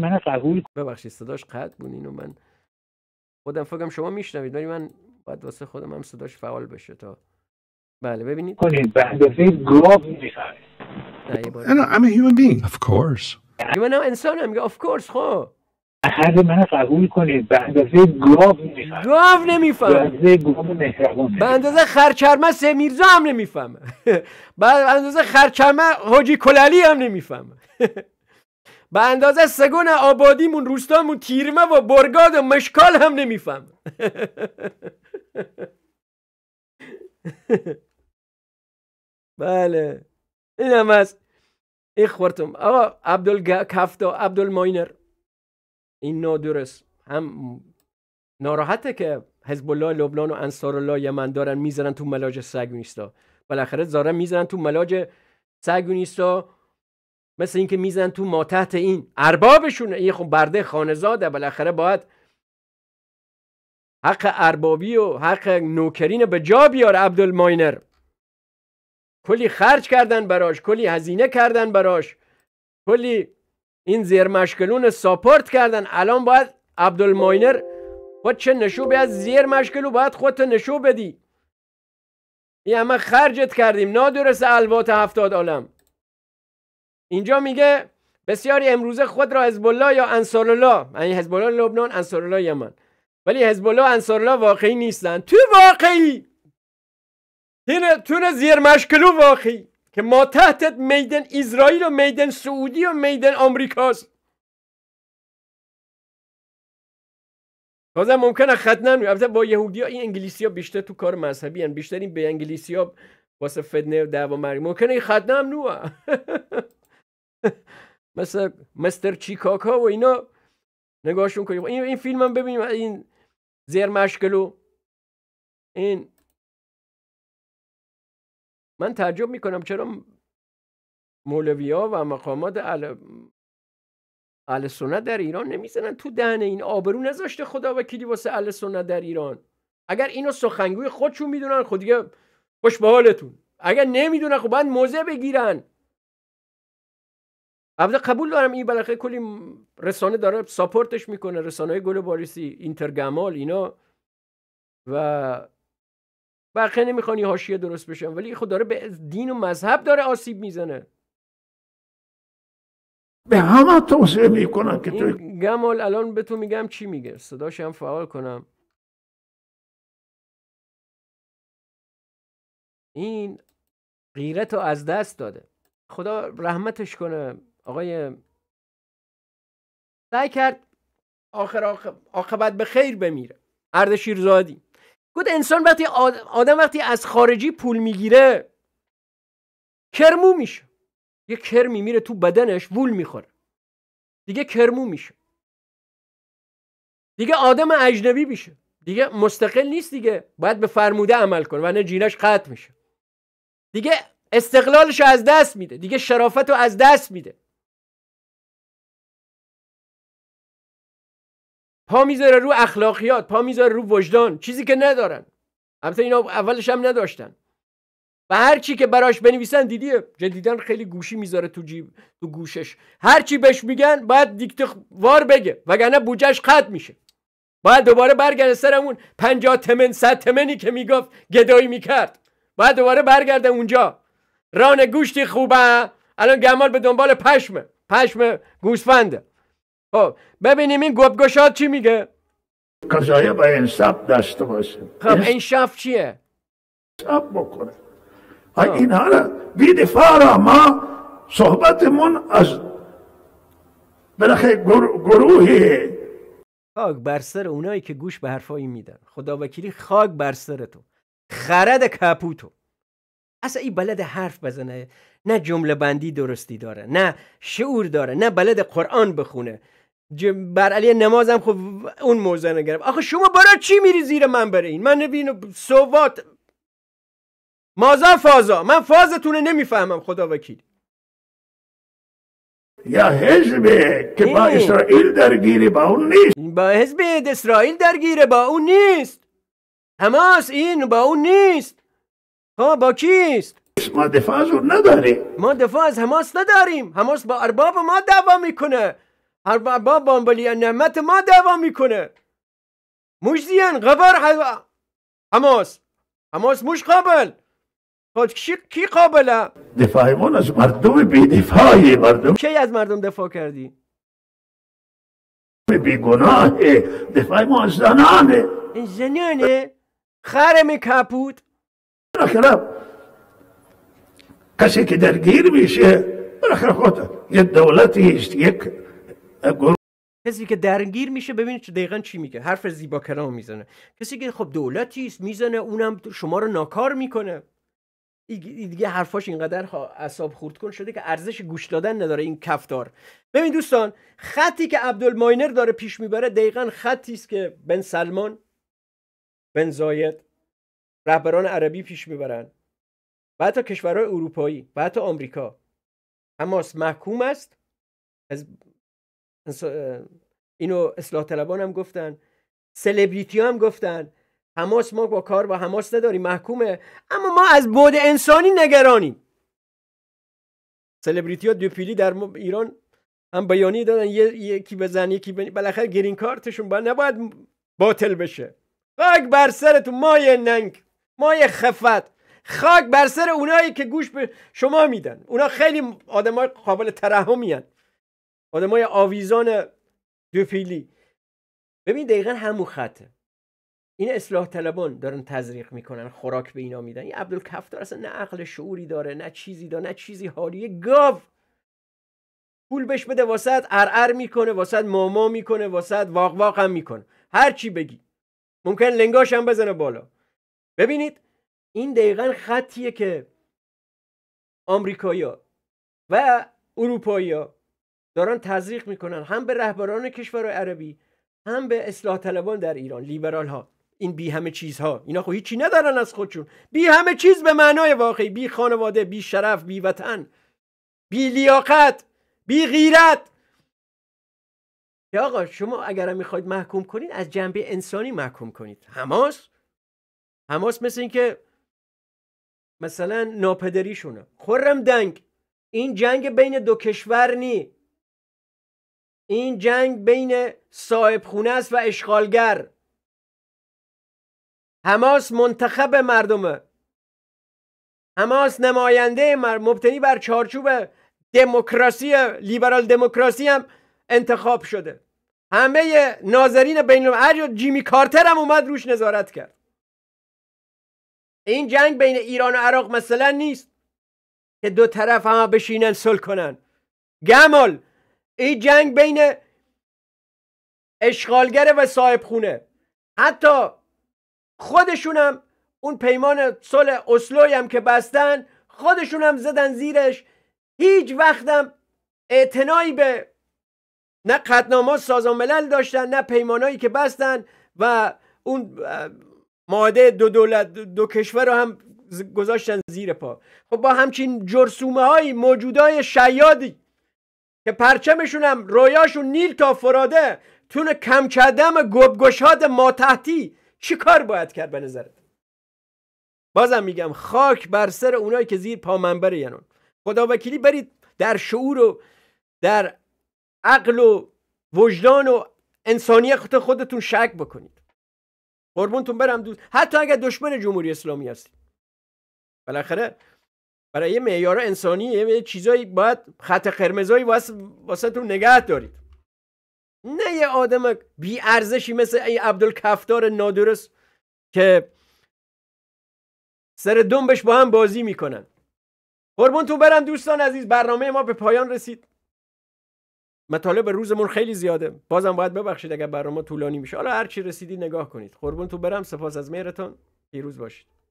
من قبول ببخشید صداش قد بود اینو من خودم فکرم شما میشنوید ولی من باید واسه خودم هم صداش فعال بشه تا بله ببینید کنید به اندازه گاو I'm a human being of course یعنی من انسان میگه of course خب حرف من قبول کنید به اندازه گاو نمیفهمه گاو نمیفهمه به اندازه گاو مهربون به اندازه خرچرمه سه میرزا هم نمیفهمه به اندازه خرچرمه حاجی کلالی هم نمیفهمه به اندازه سگون آبادیمون روستامون تیرمه و برگاد و مشکال هم نمیفهمه بله این هم از این خورتم آقا عبدالکفتا عبدالماینر این نادرست هم ناراحته که حزب الله لبنان و انصار الله یمن دارن میزنن تو ملاج سگونیستا بالاخره زاره میزنن تو ملاج سگونیستا مثل اینکه میزنن تو ما تحت این اربابشون این خب برده خانزاده بالاخره باید حق اربابی و حق نوکرین به جا بیاره عبدالماینر کلی خرج کردن براش کلی هزینه کردن براش کلی این زیرمشکلون ساپورت کردن الان باید عبدالماینر خود چه نشو بیاد از زیر مشکلو باید خودت نشو بدی این همه خرجت کردیم نادرست الوات هفتاد عالم اینجا میگه بسیاری امروزه خود را حزب الله یا انصار الله یعنی حزب الله لبنان انصار الله یمن ولی حزب الله انصار الله واقعی نیستن تو واقعی تون زیر مشکلو واقعی که ما تحتت میدن اسرائیل و میدن سعودی و میدن آمریکاست تازه ممکنه ختنه البته با یهودی ها این انگلیسی ها بیشتر تو کار مذهبی هن بیشتر این به انگلیسی ها واسه فتنه و دعوا مرگ ممکنه این ختنه هم نوه مثل مستر چیکاکا و اینا نگاهشون کنیم این, این فیلم هم ببینیم این زیر مشکلو این من تعجب میکنم چرا مولوی ها و مقامات اهل سنت در ایران نمیزنن تو دهن این آبرو نذاشته خدا و کلی واسه اهل سنت در ایران اگر اینو سخنگوی خودشون میدونن خود خب دیگه خوش به حالتون اگر نمیدونن خب باید موزه بگیرن البته قبول دارم این بالاخره کلی رسانه داره ساپورتش میکنه رسانه های گل باریسی اینترگمال اینا و بقیه نمیخوان یه حاشیه درست بشن ولی خود داره به دین و مذهب داره آسیب میزنه به همه توصیه میکنم که توی گمال الان به تو میگم چی میگه صداشم فعال کنم این غیرت رو از دست داده خدا رحمتش کنه آقای سعی کرد آخر عاقبت به خیر بمیره اردشیر زادی گفت انسان وقتی آدم وقتی از خارجی پول میگیره کرمو میشه یه کرمی میره تو بدنش وول میخوره دیگه کرمو میشه دیگه آدم اجنبی میشه دیگه مستقل نیست دیگه باید به فرموده عمل کنه و نه جینش قطع میشه دیگه استقلالش از دست میده دیگه شرافت شرافتو از دست میده پا میذاره رو اخلاقیات پا میذاره رو وجدان چیزی که ندارن البته اینا اولش هم نداشتن و هر چی که براش بنویسن دیدیه جدیدن خیلی گوشی میذاره تو جیب تو گوشش هر چی بهش میگن باید دیکته وار بگه وگرنه بوجهش قطع میشه باید دوباره برگرده سرمون 50 تمن صد تمنی که میگفت گدایی میکرد باید دوباره برگرده اونجا ران گوشتی خوبه الان گمال به دنبال پشمه پشم گوسفنده خب ببینیم این گبگشاد چی میگه قضایه با انصاب دست باشه خب شفت چیه انصاب بکنه خب. این حالا بی دفاع را ما صحبتمون از بالاخره گروهی. خاک بر سر اونایی که گوش به حرفایی میدن خدا وکیلی خاک بر سر تو خرد کپوتو اصلا این بلد حرف بزنه نه جمله بندی درستی داره نه شعور داره نه بلد قرآن بخونه بر علی نمازم خب اون موضع نگرم آخه شما برای چی میری زیر من بره این من بینم سوات مازا فازا من فازتونه نمیفهمم خدا وکیل یا حزب که با اسرائیل درگیره با اون نیست با حزب اسرائیل درگیره با اون نیست حماس این با اون نیست ها با کیست ما دفاع نداریم ما دفاع از هماس نداریم هماس با ارباب ما دعوا میکنه هر با بامبلی نعمت ما دعوا میکنه مجزیان قبر حماس حماس مش قابل کی قابله دفاعمون از مردم بی دفاعی مردم کی از مردم دفاع کردی گناه دفاع ما از زنانه زنانه خرم کپوت بالاخره کسی که درگیر میشه بالاخره خود یه دولتی یک کسی که درگیر میشه ببین دقیقا چی میگه حرف زیبا کلام میزنه کسی که خب دولتی است میزنه اونم شما رو ناکار میکنه دیگه حرفاش اینقدر اصاب خورد کن شده که ارزش گوش دادن نداره این کفتار ببین دوستان خطی که عبدالماینر داره پیش میبره دقیقا خطی است که بن سلمان بن زاید رهبران عربی پیش میبرن و حتی کشورهای اروپایی و حتی آمریکا حماس محکوم است اینو اصلاح طلبان هم گفتن سلبریتی هم گفتن حماس ما با کار با هماس نداریم محکومه اما ما از بعد انسانی نگرانیم سلبریتی ها دوپیلی در ایران هم بیانی دادن یکی بزن یکی بزن بالاخره گرین کارتشون با نباید باطل بشه خاک بر تو مای ننگ مای خفت خاک بر سر اونایی که گوش به شما میدن اونا خیلی آدمای قابل ترحمی آدمای آویزان دوپیلی ببین دقیقا همون خطه این اصلاح طلبان دارن تزریق میکنن خوراک به اینا میدن این عبدالکفتار اصلا نه عقل شعوری داره نه چیزی داره نه چیزی حالی گاو پول بش بده واسط ارعر میکنه واسط ماما میکنه واسط واق واق هم میکنه هر چی بگی ممکن لنگاش هم بزنه بالا ببینید این دقیقا خطیه که آمریکایا و اروپایی دارن تزریق میکنن هم به رهبران کشور عربی هم به اصلاح طلبان در ایران لیبرال ها این بی همه چیزها اینا خب هیچی ندارن از خودشون بی همه چیز به معنای واقعی بی خانواده بی شرف بی وطن بی لیاقت بی غیرت آقا شما اگر میخواید محکوم کنید از جنبه انسانی محکوم کنید حماس حماس مثل اینکه مثلا ناپدریشونه خورم دنگ این جنگ بین دو کشور نی این جنگ بین صاحب خونه است و اشغالگر حماس منتخب مردمه حماس نماینده مبتنی بر چارچوب دموکراسی لیبرال دموکراسی هم انتخاب شده همه ناظرین بین هر جیمی کارتر هم اومد روش نظارت کرد این جنگ بین ایران و عراق مثلا نیست که دو طرف هم بشینن سل کنن گمال این جنگ بین اشغالگر و صاحب خونه حتی خودشونم اون پیمان صلح اسلوی هم که بستن خودشونم زدن زیرش هیچ وقتم اعتنایی به نه قدنامه سازان ملل داشتن نه پیمانایی که بستن و اون ماده دو دولت دو کشور رو هم گذاشتن زیر پا خب با همچین جرسومه های موجودای شیادی که پرچمشون هم رویاشون نیل تا فراده تون کم کردم گبگشاد ما تحتی چی کار باید کرد به نظرت بازم میگم خاک بر سر اونایی که زیر پامنبر ینون خدا وکیلی برید در شعور و در عقل و وجدان و انسانیت خودتون شک بکنید قربونتون برم دوست حتی اگر دشمن جمهوری اسلامی هستید بالاخره برای یه معیار انسانی یه چیزایی باید خط قرمزایی واسه واسه تو نگه دارید نه یه آدم بی ارزشی مثل این عبدالکفتار نادرست که سر دنبش با هم بازی میکنن تو برم دوستان عزیز برنامه ما به پایان رسید مطالب روزمون خیلی زیاده بازم باید ببخشید اگر برنامه طولانی میشه حالا هر چی رسیدی نگاه کنید تو برم سپاس از مهرتان پیروز باشید